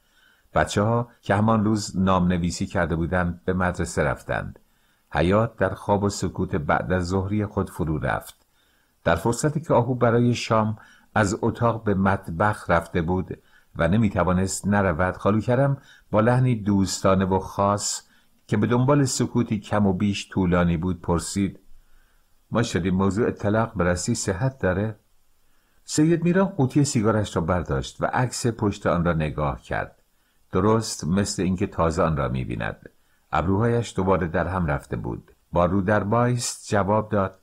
بچه ها که همان روز نام نویسی کرده بودند به مدرسه رفتند حیات در خواب و سکوت بعد از ظهری خود فرو رفت در فرصتی که آهو برای شام از اتاق به مطبخ رفته بود و نمی توانست نرود خالو کرم با لحنی دوستانه و خاص که به دنبال سکوتی کم و بیش طولانی بود پرسید ما شدیم موضوع طلاق برسی صحت داره؟ سید میران قوطی سیگارش را برداشت و عکس پشت آن را نگاه کرد درست مثل اینکه تازه آن را میبیند ابروهایش دوباره در هم رفته بود با رو در بایست جواب داد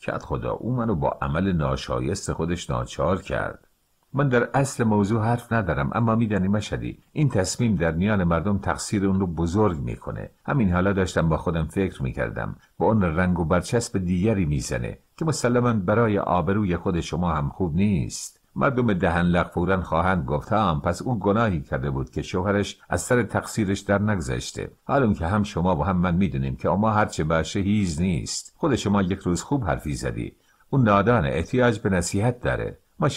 کت خدا او منو با عمل ناشایست خودش ناچار کرد من در اصل موضوع حرف ندارم اما میدانی مشدی این تصمیم در میان مردم تقصیر اون رو بزرگ میکنه همین حالا داشتم با خودم فکر میکردم با اون رنگ و برچسب دیگری میزنه که مسلما برای آبروی خود شما هم خوب نیست مردم لق فورا خواهند گفتم پس اون گناهی کرده بود که شوهرش از سر تقصیرش در نگذشته حال که هم شما و هم من میدونیم که اما هرچه باشه هیز نیست خود شما یک روز خوب حرفی زدی اون نادانه احتیاج به نصیحت داره ما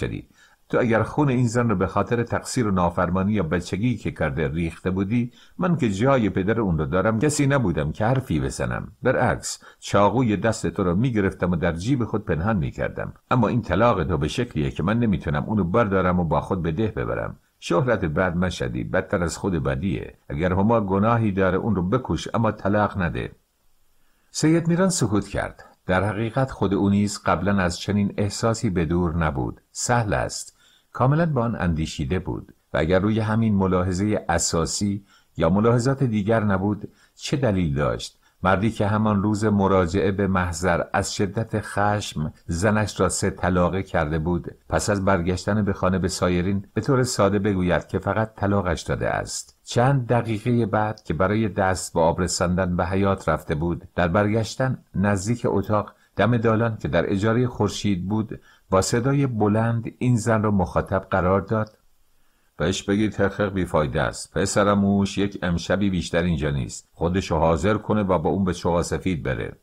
تو اگر خون این زن رو به خاطر تقصیر و نافرمانی یا بچگی که کرده ریخته بودی من که جای پدر اون رو دارم کسی نبودم که حرفی بزنم برعکس چاقوی دست تو رو میگرفتم و در جیب خود پنهان میکردم اما این طلاق تو به شکلیه که من نمیتونم اونو بردارم و با خود به ده ببرم شهرت بد مشدی بدتر از خود بدیه اگر هما گناهی داره اون رو بکش اما طلاق نده سید میران سکوت کرد در حقیقت خود او نیز قبلا از چنین احساسی به دور نبود سهل است کاملا با آن اندیشیده بود و اگر روی همین ملاحظه اساسی یا ملاحظات دیگر نبود چه دلیل داشت مردی که همان روز مراجعه به محضر از شدت خشم زنش را سه طلاقه کرده بود پس از برگشتن به خانه به سایرین به طور ساده بگوید که فقط طلاقش داده است چند دقیقه بعد که برای دست به آب رساندن به حیات رفته بود در برگشتن نزدیک اتاق دم دالان که در اجاره خورشید بود با صدای بلند این زن را مخاطب قرار داد بهش بگید ترخق بیفایده است پسرم اوش یک امشبی بیشتر اینجا نیست خودشو حاضر کنه و با اون به چوها سفید بره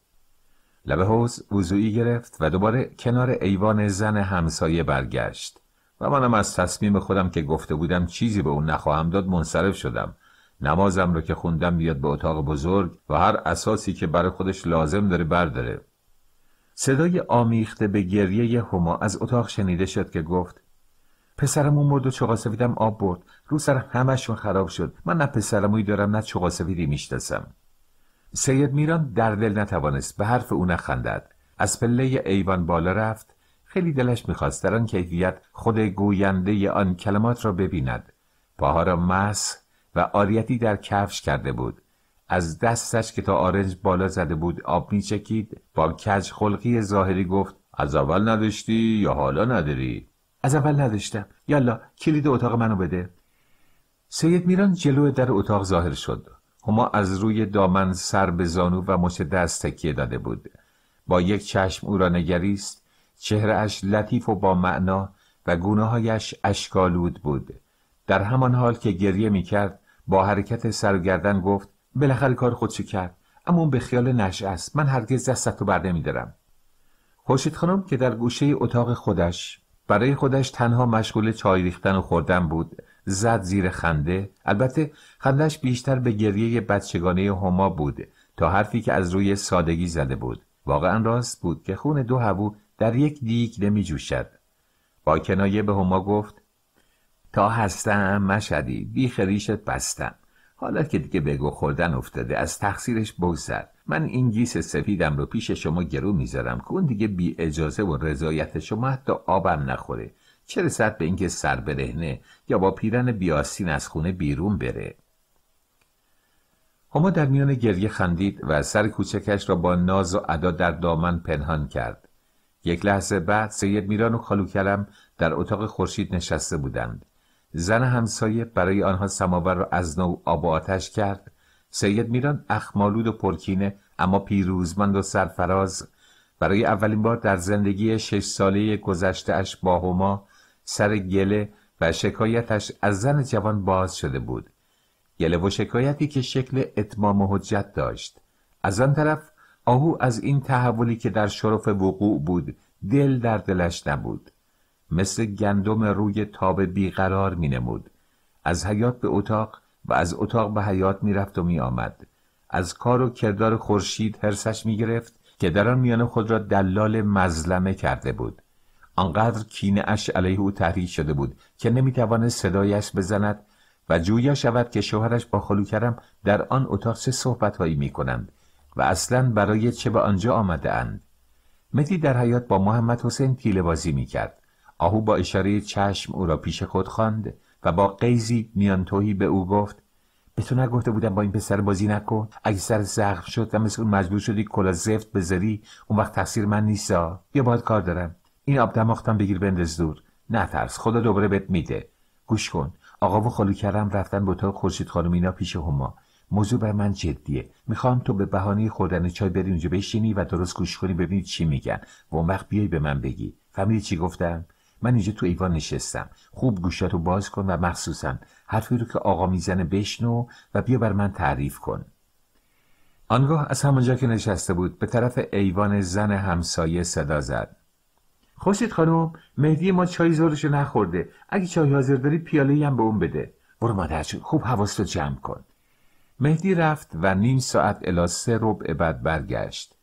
لبه حوز وضوعی گرفت و دوباره کنار ایوان زن همسایه برگشت و منم از تصمیم خودم که گفته بودم چیزی به اون نخواهم داد منصرف شدم نمازم رو که خوندم بیاد به اتاق بزرگ و هر اساسی که برای خودش لازم داره برداره صدای آمیخته به گریه هما از اتاق شنیده شد که گفت پسرمون مرد و چقاسفیدم آب برد رو سر همشون خراب شد من نه پسرموی دارم نه چقاسفیدی میشتسم. سید میران در دل نتوانست به حرف او نخندد از پله ایوان بالا رفت خیلی دلش میخواست در آن کیفیت خود گوینده آن کلمات را ببیند پاها را مس و آریتی در کفش کرده بود از دستش که تا آرنج بالا زده بود آب میچکید با کج خلقی ظاهری گفت از اول نداشتی یا حالا نداری از اول نداشتم یالا کلید اتاق منو بده سید میران جلو در اتاق ظاهر شد هما از روی دامن سر به زانو و مچ دست تکیه داده بود با یک چشم او را نگریست چهرهاش لطیف و با معنا و گونه هایش اشکالود بود در همان حال که گریه میکرد با حرکت سر گفت بالاخره کار خودشو کرد اما اون به خیال نشه است من هرگز دستت تو بر نمیدارم خورشید خانم که در گوشه اتاق خودش برای خودش تنها مشغول چای ریختن و خوردن بود زد زیر خنده البته خندش بیشتر به گریه بچگانه هما بود تا حرفی که از روی سادگی زده بود واقعا راست بود که خون دو هبو در یک دیگ نمی جوشد با کنایه به هما گفت تا هستم مشدی بی خریشت بستم حالا که دیگه به خوردن افتاده از تقصیرش بگذر من این گیس سفیدم رو پیش شما گرو میذارم که اون دیگه بی اجازه و رضایت شما حتی آبم نخوره چه رسد به اینکه سر برهنه یا با پیرن بیاسین از خونه بیرون بره هما در میان گریه خندید و سر کوچکش را با ناز و ادا در دامن پنهان کرد یک لحظه بعد سید میران و خالو در اتاق خورشید نشسته بودند زن همسایه برای آنها سماور را از نو آب و آتش کرد سید میران اخمالود و پرکینه اما پیروزمند و سرفراز برای اولین بار در زندگی شش ساله گذشتهاش با هما سر گله و شکایتش از زن جوان باز شده بود گله و شکایتی که شکل اتمام و حجت داشت از آن طرف آهو از این تحولی که در شرف وقوع بود دل در دلش نبود مثل گندم روی تاب بیقرار می نمود. از حیات به اتاق و از اتاق به حیات می رفت و می آمد. از کار و کردار خورشید هرسش می گرفت که در آن میان خود را دلال مظلمه کرده بود. آنقدر کینه اش علیه او تحریک شده بود که نمی صدایش بزند و جویا شود که شوهرش با خلو کرم در آن اتاق چه هایی می کنند و اصلا برای چه به آنجا آمده اند. مدی در حیات با محمد حسین تیله بازی می آهو با اشاره چشم او را پیش خود خواند و با قیزی میان توهی به او گفت به تو نگفته بودم با این پسر بازی نکن اگه سر زخم شد و مثل اون مجبور شدی کلا زفت بذاری اون وقت تاثیر من نیستا یا باید کار دارم این آب دماختم بگیر بنداز دور ترس خدا دوباره بهت میده گوش کن آقا و خالو کرم رفتن به تو خورشید خانم اینا پیش هما موضوع بر من جدیه میخوام تو به بهانه خوردن چای بری اونجا بشینی و درست گوش کنی ببینی چی میگن و اون وقت بیای به من بگی فهمیدی چی گفتم من اینجا تو ایوان نشستم خوب گوشاتو باز کن و مخصوصا حرفی رو که آقا میزنه بشنو و بیا بر من تعریف کن آنگاه از همانجا که نشسته بود به طرف ایوان زن همسایه صدا زد خوشید خانم مهدی ما چای زورش نخورده اگه چای حاضر داری پیاله هم به اون بده برو مادر خوب حواس رو جمع کن مهدی رفت و نیم ساعت الاسه سه ربع بعد برگشت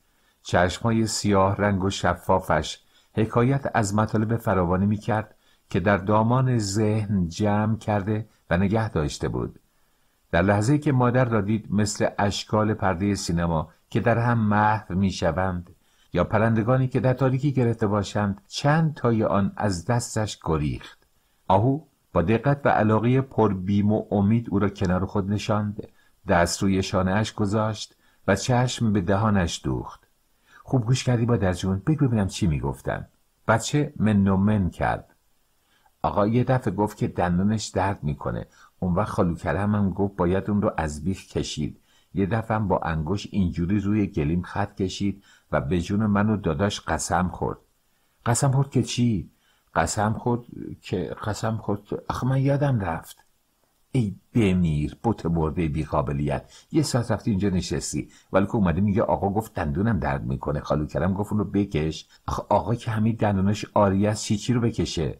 چشمای سیاه رنگ و شفافش حکایت از مطالب فراوانی می کرد که در دامان ذهن جمع کرده و نگه داشته بود در لحظه که مادر را دید مثل اشکال پرده سینما که در هم محو می شوند یا پرندگانی که در تاریکی گرفته باشند چند تای آن از دستش گریخت آهو با دقت و علاقه پر بیم و امید او را کنار خود نشاند دست روی شانهاش گذاشت و چشم به دهانش دوخت خوب گوش کردی با جون بگو ببینم چی میگفتن بچه من و من کرد آقا یه دفعه گفت که دندانش درد میکنه اون وقت خالو کرم هم گفت باید اون رو از بیخ کشید یه دفعه با انگوش اینجوری روی گلیم خط کشید و به جون من و داداش قسم خورد قسم خورد که چی؟ قسم خورد که قسم خورد آخه من یادم رفت ای بمیر بت مرده بیقابلیت یه ساعت رفتی اینجا نشستی ولی که اومده میگه آقا گفت دندونم درد میکنه خالو کرم گفت اون رو بکش آخه آقا که همین دندونش آری از چیچی رو بکشه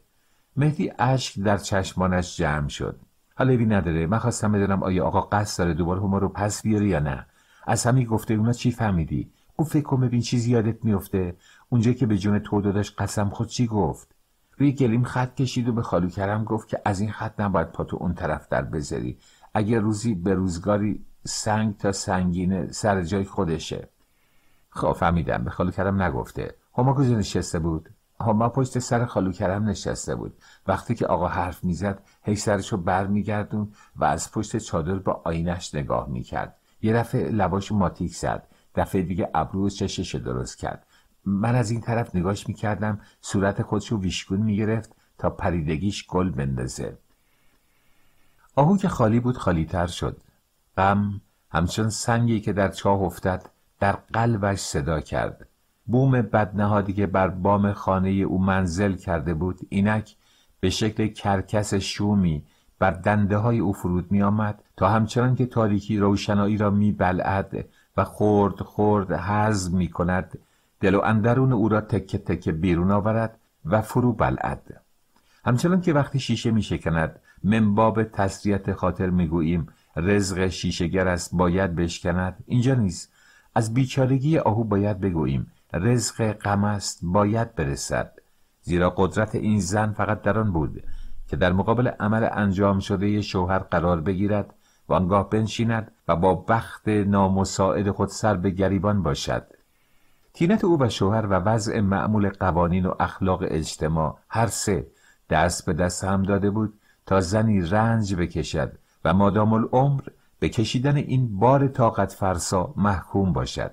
مهدی اشک در چشمانش جمع شد حالا نداره من خواستم بدونم آیا آقا قصد داره دوباره ما رو پس بیاره یا نه از همین گفته اونا چی فهمیدی او فکر کن ببین چیزی یادت میفته اونجا که به جون تو داداش قسم خود چی گفت روی گلیم خط کشید و به خالو کرم گفت که از این خط نباید تو اون طرف در بذاری اگر روزی به روزگاری سنگ تا سنگینه سر جای خودشه خب فهمیدم به خالو کرم نگفته هما کجا نشسته بود هما پشت سر خالو کرم نشسته بود وقتی که آقا حرف میزد هی سرشو بر میگردون و از پشت چادر با آینش نگاه میکرد یه دفعه لباشو ماتیک زد دفعه دیگه ابرو و چشش درست کرد من از این طرف نگاش میکردم صورت خودش رو ویشگون میگرفت تا پریدگیش گل بندازه آهو که خالی بود خالی تر شد غم همچون سنگی که در چاه افتد در قلبش صدا کرد بوم بدنهادی که بر بام خانه او منزل کرده بود اینک به شکل کرکس شومی بر دنده های او فرود می آمد تا همچنان که تاریکی روشنایی را می بلعد و خورد خورد هضم می کند دل و اندرون او را تکه تکه بیرون آورد و فرو بلعد همچنان که وقتی شیشه می شکند منباب تسریت خاطر می گوییم رزق شیشهگر است باید بشکند اینجا نیست از بیچارگی آهو باید بگوییم رزق غم است باید برسد زیرا قدرت این زن فقط در آن بود که در مقابل عمل انجام شده شوهر قرار بگیرد و آنگاه بنشیند و با بخت نامساعد خود سر به گریبان باشد تینت او و شوهر و وضع معمول قوانین و اخلاق اجتماع هر سه دست به دست هم داده بود تا زنی رنج بکشد و مادام العمر به کشیدن این بار طاقت فرسا محکوم باشد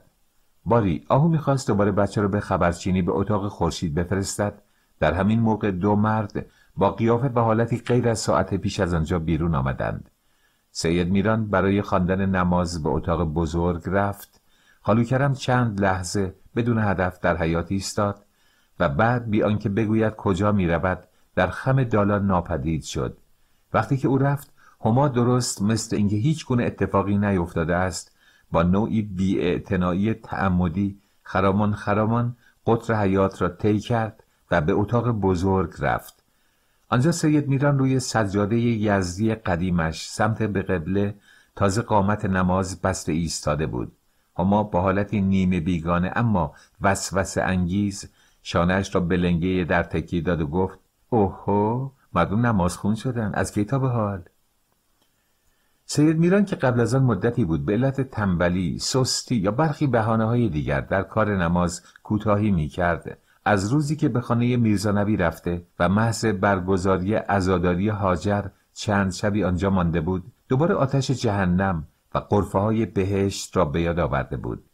باری آهو میخواست دوباره بچه را به خبرچینی به اتاق خورشید بفرستد در همین موقع دو مرد با قیافه به حالتی غیر از ساعت پیش از آنجا بیرون آمدند سید میران برای خواندن نماز به اتاق بزرگ رفت خالوکرم چند لحظه بدون هدف در حیات ایستاد و بعد بی آنکه بگوید کجا می رود در خم دالان ناپدید شد وقتی که او رفت هما درست مثل اینکه هیچ گونه اتفاقی نیفتاده است با نوعی بیاعتنایی تعمدی خرامان خرامان قطر حیات را طی کرد و به اتاق بزرگ رفت آنجا سید میران روی سجاده یزدی قدیمش سمت به قبله تازه قامت نماز بسته ایستاده بود اما ما با حالتی نیمه بیگانه اما وسوسه انگیز شانهش را به لنگه در تکیه داد و گفت اوهو مردم خون شدن از کی تا به حال سید میران که قبل از آن مدتی بود به علت تنبلی، سستی یا برخی بحانه های دیگر در کار نماز کوتاهی می از روزی که به خانه میرزانبی رفته و محض برگزاری ازاداری حاجر چند شبی آنجا مانده بود دوباره آتش جهنم و قرفه های بهشت را به یاد آورده بود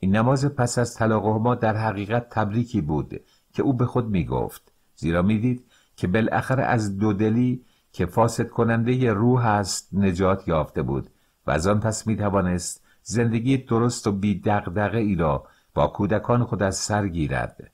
این نماز پس از طلاق ما در حقیقت تبریکی بود که او به خود می گفت زیرا میدید که بالاخره از دودلی که فاسد کننده ی روح است نجات یافته بود و از آن پس می توانست زندگی درست و بی دغدغه ای را با کودکان خود از سر گیرد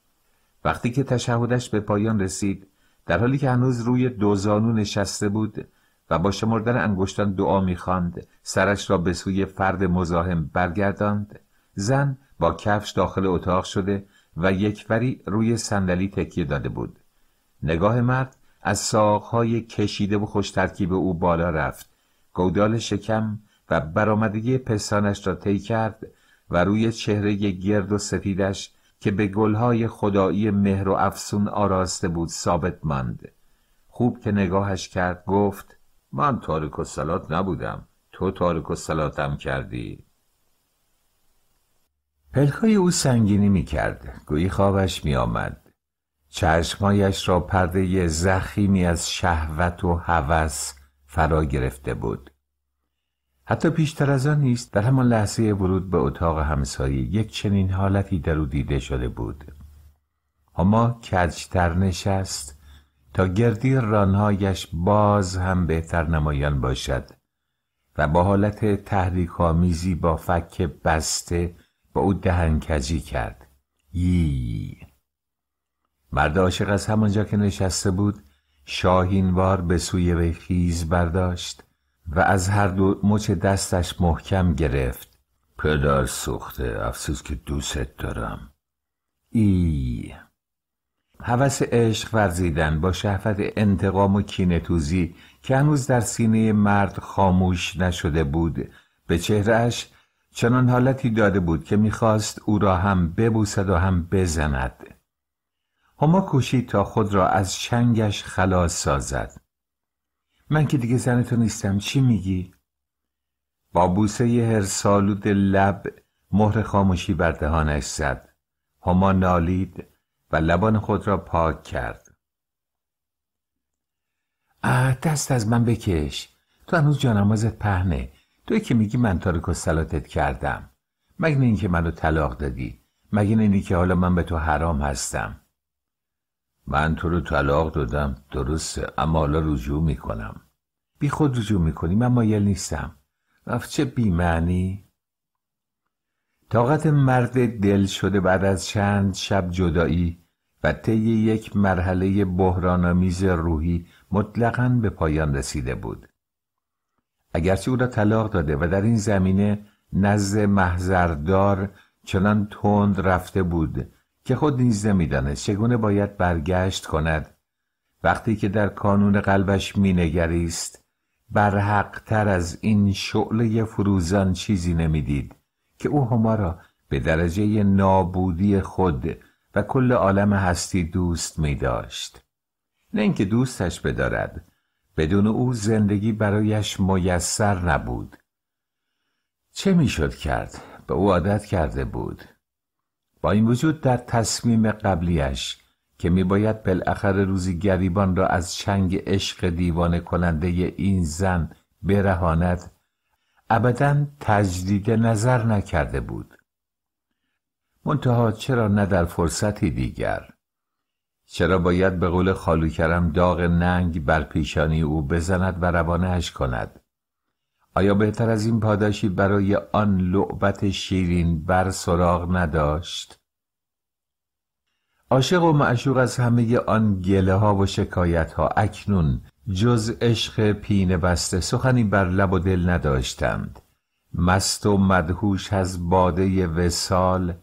وقتی که تشهدش به پایان رسید در حالی که هنوز روی دوزانو نشسته بود و با شمردن انگشتان دعا میخواند سرش را به سوی فرد مزاحم برگرداند زن با کفش داخل اتاق شده و یک فری روی صندلی تکیه داده بود نگاه مرد از ساقهای کشیده و خوش ترکیب او بالا رفت گودال شکم و برآمدگی پسانش را طی کرد و روی چهره گرد و سفیدش که به گلهای خدایی مهر و افسون آراسته بود ثابت ماند خوب که نگاهش کرد گفت من تارک و سلات نبودم تو تارک و سلاتم کردی پلکای او سنگینی می کرد گویی خوابش می آمد چشمایش را پرده زخیمی از شهوت و هوس فرا گرفته بود حتی پیشتر از آن نیست در همان لحظه ورود به اتاق همسایه یک چنین حالتی در او دیده شده بود اما کجتر نشست تا گردی رانهایش باز هم بهتر نمایان باشد و با حالت آمیزی با فک بسته با او دهنکجی کرد یی مرد عاشق از همانجا که نشسته بود شاهینوار به سوی وی خیز برداشت و از هر دو مچ دستش محکم گرفت پدر سوخته افسوس که دوست دارم ای هوس عشق ورزیدن با شهفت انتقام و کینتوزی که هنوز در سینه مرد خاموش نشده بود به چهرهش چنان حالتی داده بود که میخواست او را هم ببوسد و هم بزند هما کوشید تا خود را از چنگش خلاص سازد من که دیگه زن تو نیستم چی میگی؟ با بوسه هرسالود لب مهر خاموشی بر دهانش زد هما نالید و لبان خود را پاک کرد دست از من بکش تو هنوز جانمازت پهنه توی که میگی من تارک و سلاتت کردم مگه نه اینکه منو طلاق دادی مگه نه اینی که حالا من به تو حرام هستم من تو رو طلاق دادم درسته اما حالا رجوع میکنم بی خود رجوع میکنی من مایل نیستم رفت چه معنی؟ طاقت مرد دل شده بعد از چند شب جدایی و طی یک مرحله بحرانآمیز روحی مطلقا به پایان رسیده بود اگرچه او را طلاق داده و در این زمینه نزد محضردار چنان تند رفته بود که خود نیز نمیدانست چگونه باید برگشت کند وقتی که در کانون قلبش مینگریست برحقتر از این شعله فروزان چیزی نمیدید که او هما را به درجه نابودی خود و کل عالم هستی دوست می داشت نه اینکه دوستش بدارد بدون او زندگی برایش میسر نبود چه میشد کرد به او عادت کرده بود با این وجود در تصمیم قبلیش که میباید بالاخره روزی گریبان را از چنگ عشق دیوانه کننده این زن برهاند ابدا تجدید نظر نکرده بود منتها چرا نه در فرصتی دیگر چرا باید به قول خالو کرم داغ ننگ بر پیشانی او بزند و اش کند آیا بهتر از این پاداشی برای آن لعبت شیرین بر سراغ نداشت؟ عاشق و معشوق از همه آن گله ها و شکایت ها اکنون جز عشق پینه بسته سخنی بر لب و دل نداشتند مست و مدهوش از باده وسال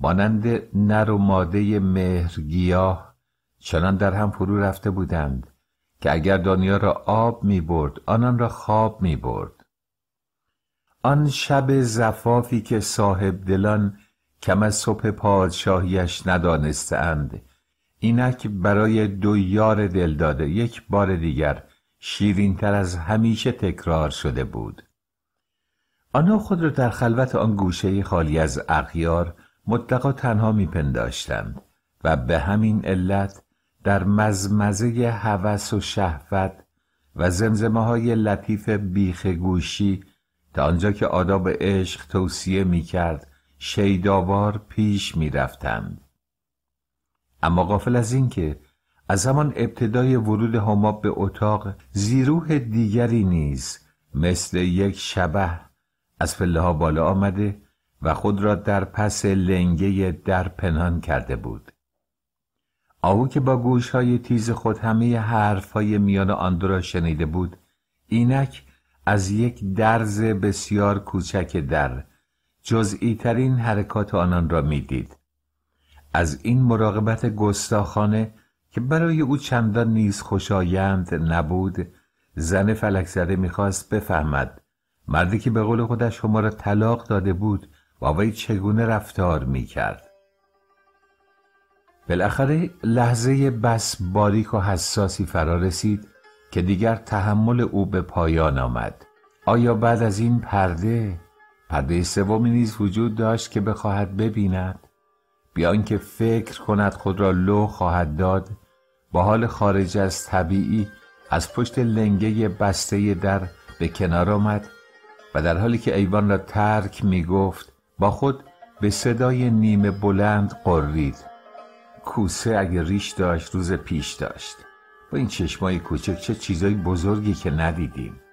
مانند نر و ماده مهرگیاه چنان در هم فرو رفته بودند که اگر دنیا را آب می برد آنان را خواب می برد آن شب زفافی که صاحب دلان کم از صبح پادشاهیش ندانستند اینک برای دو یار دلداده یک بار دیگر شیرینتر از همیشه تکرار شده بود آنها خود را در خلوت آن گوشه خالی از اغیار مطلقا تنها میپنداشتند و به همین علت در مزمزه هوس و شهوت و زمزمه های لطیف بیخ گوشی تا آنجا که آداب عشق توصیه می کرد شیداوار پیش می اما غافل از اینکه از همان ابتدای ورود هما به اتاق زیروح دیگری نیز مثل یک شبه از فله ها بالا آمده و خود را در پس لنگه در پنهان کرده بود آهو که با گوش های تیز خود همه حرف های میان آن را شنیده بود اینک از یک درز بسیار کوچک در جزئی ترین حرکات آنان را میدید از این مراقبت گستاخانه که برای او چندان نیز خوشایند نبود زن فلک میخواست بفهمد مردی که به قول خودش شما را طلاق داده بود با وی چگونه رفتار میکرد بالاخره لحظه بس باریک و حساسی فرا رسید که دیگر تحمل او به پایان آمد آیا بعد از این پرده پرده سومی نیز وجود داشت که بخواهد ببیند بیان که فکر کند خود را لو خواهد داد با حال خارج از طبیعی از پشت لنگه بسته در به کنار آمد و در حالی که ایوان را ترک می گفت با خود به صدای نیمه بلند قرید کوسه اگر ریش داشت روز پیش داشت با این چشمای کوچک چه چیزای بزرگی که ندیدیم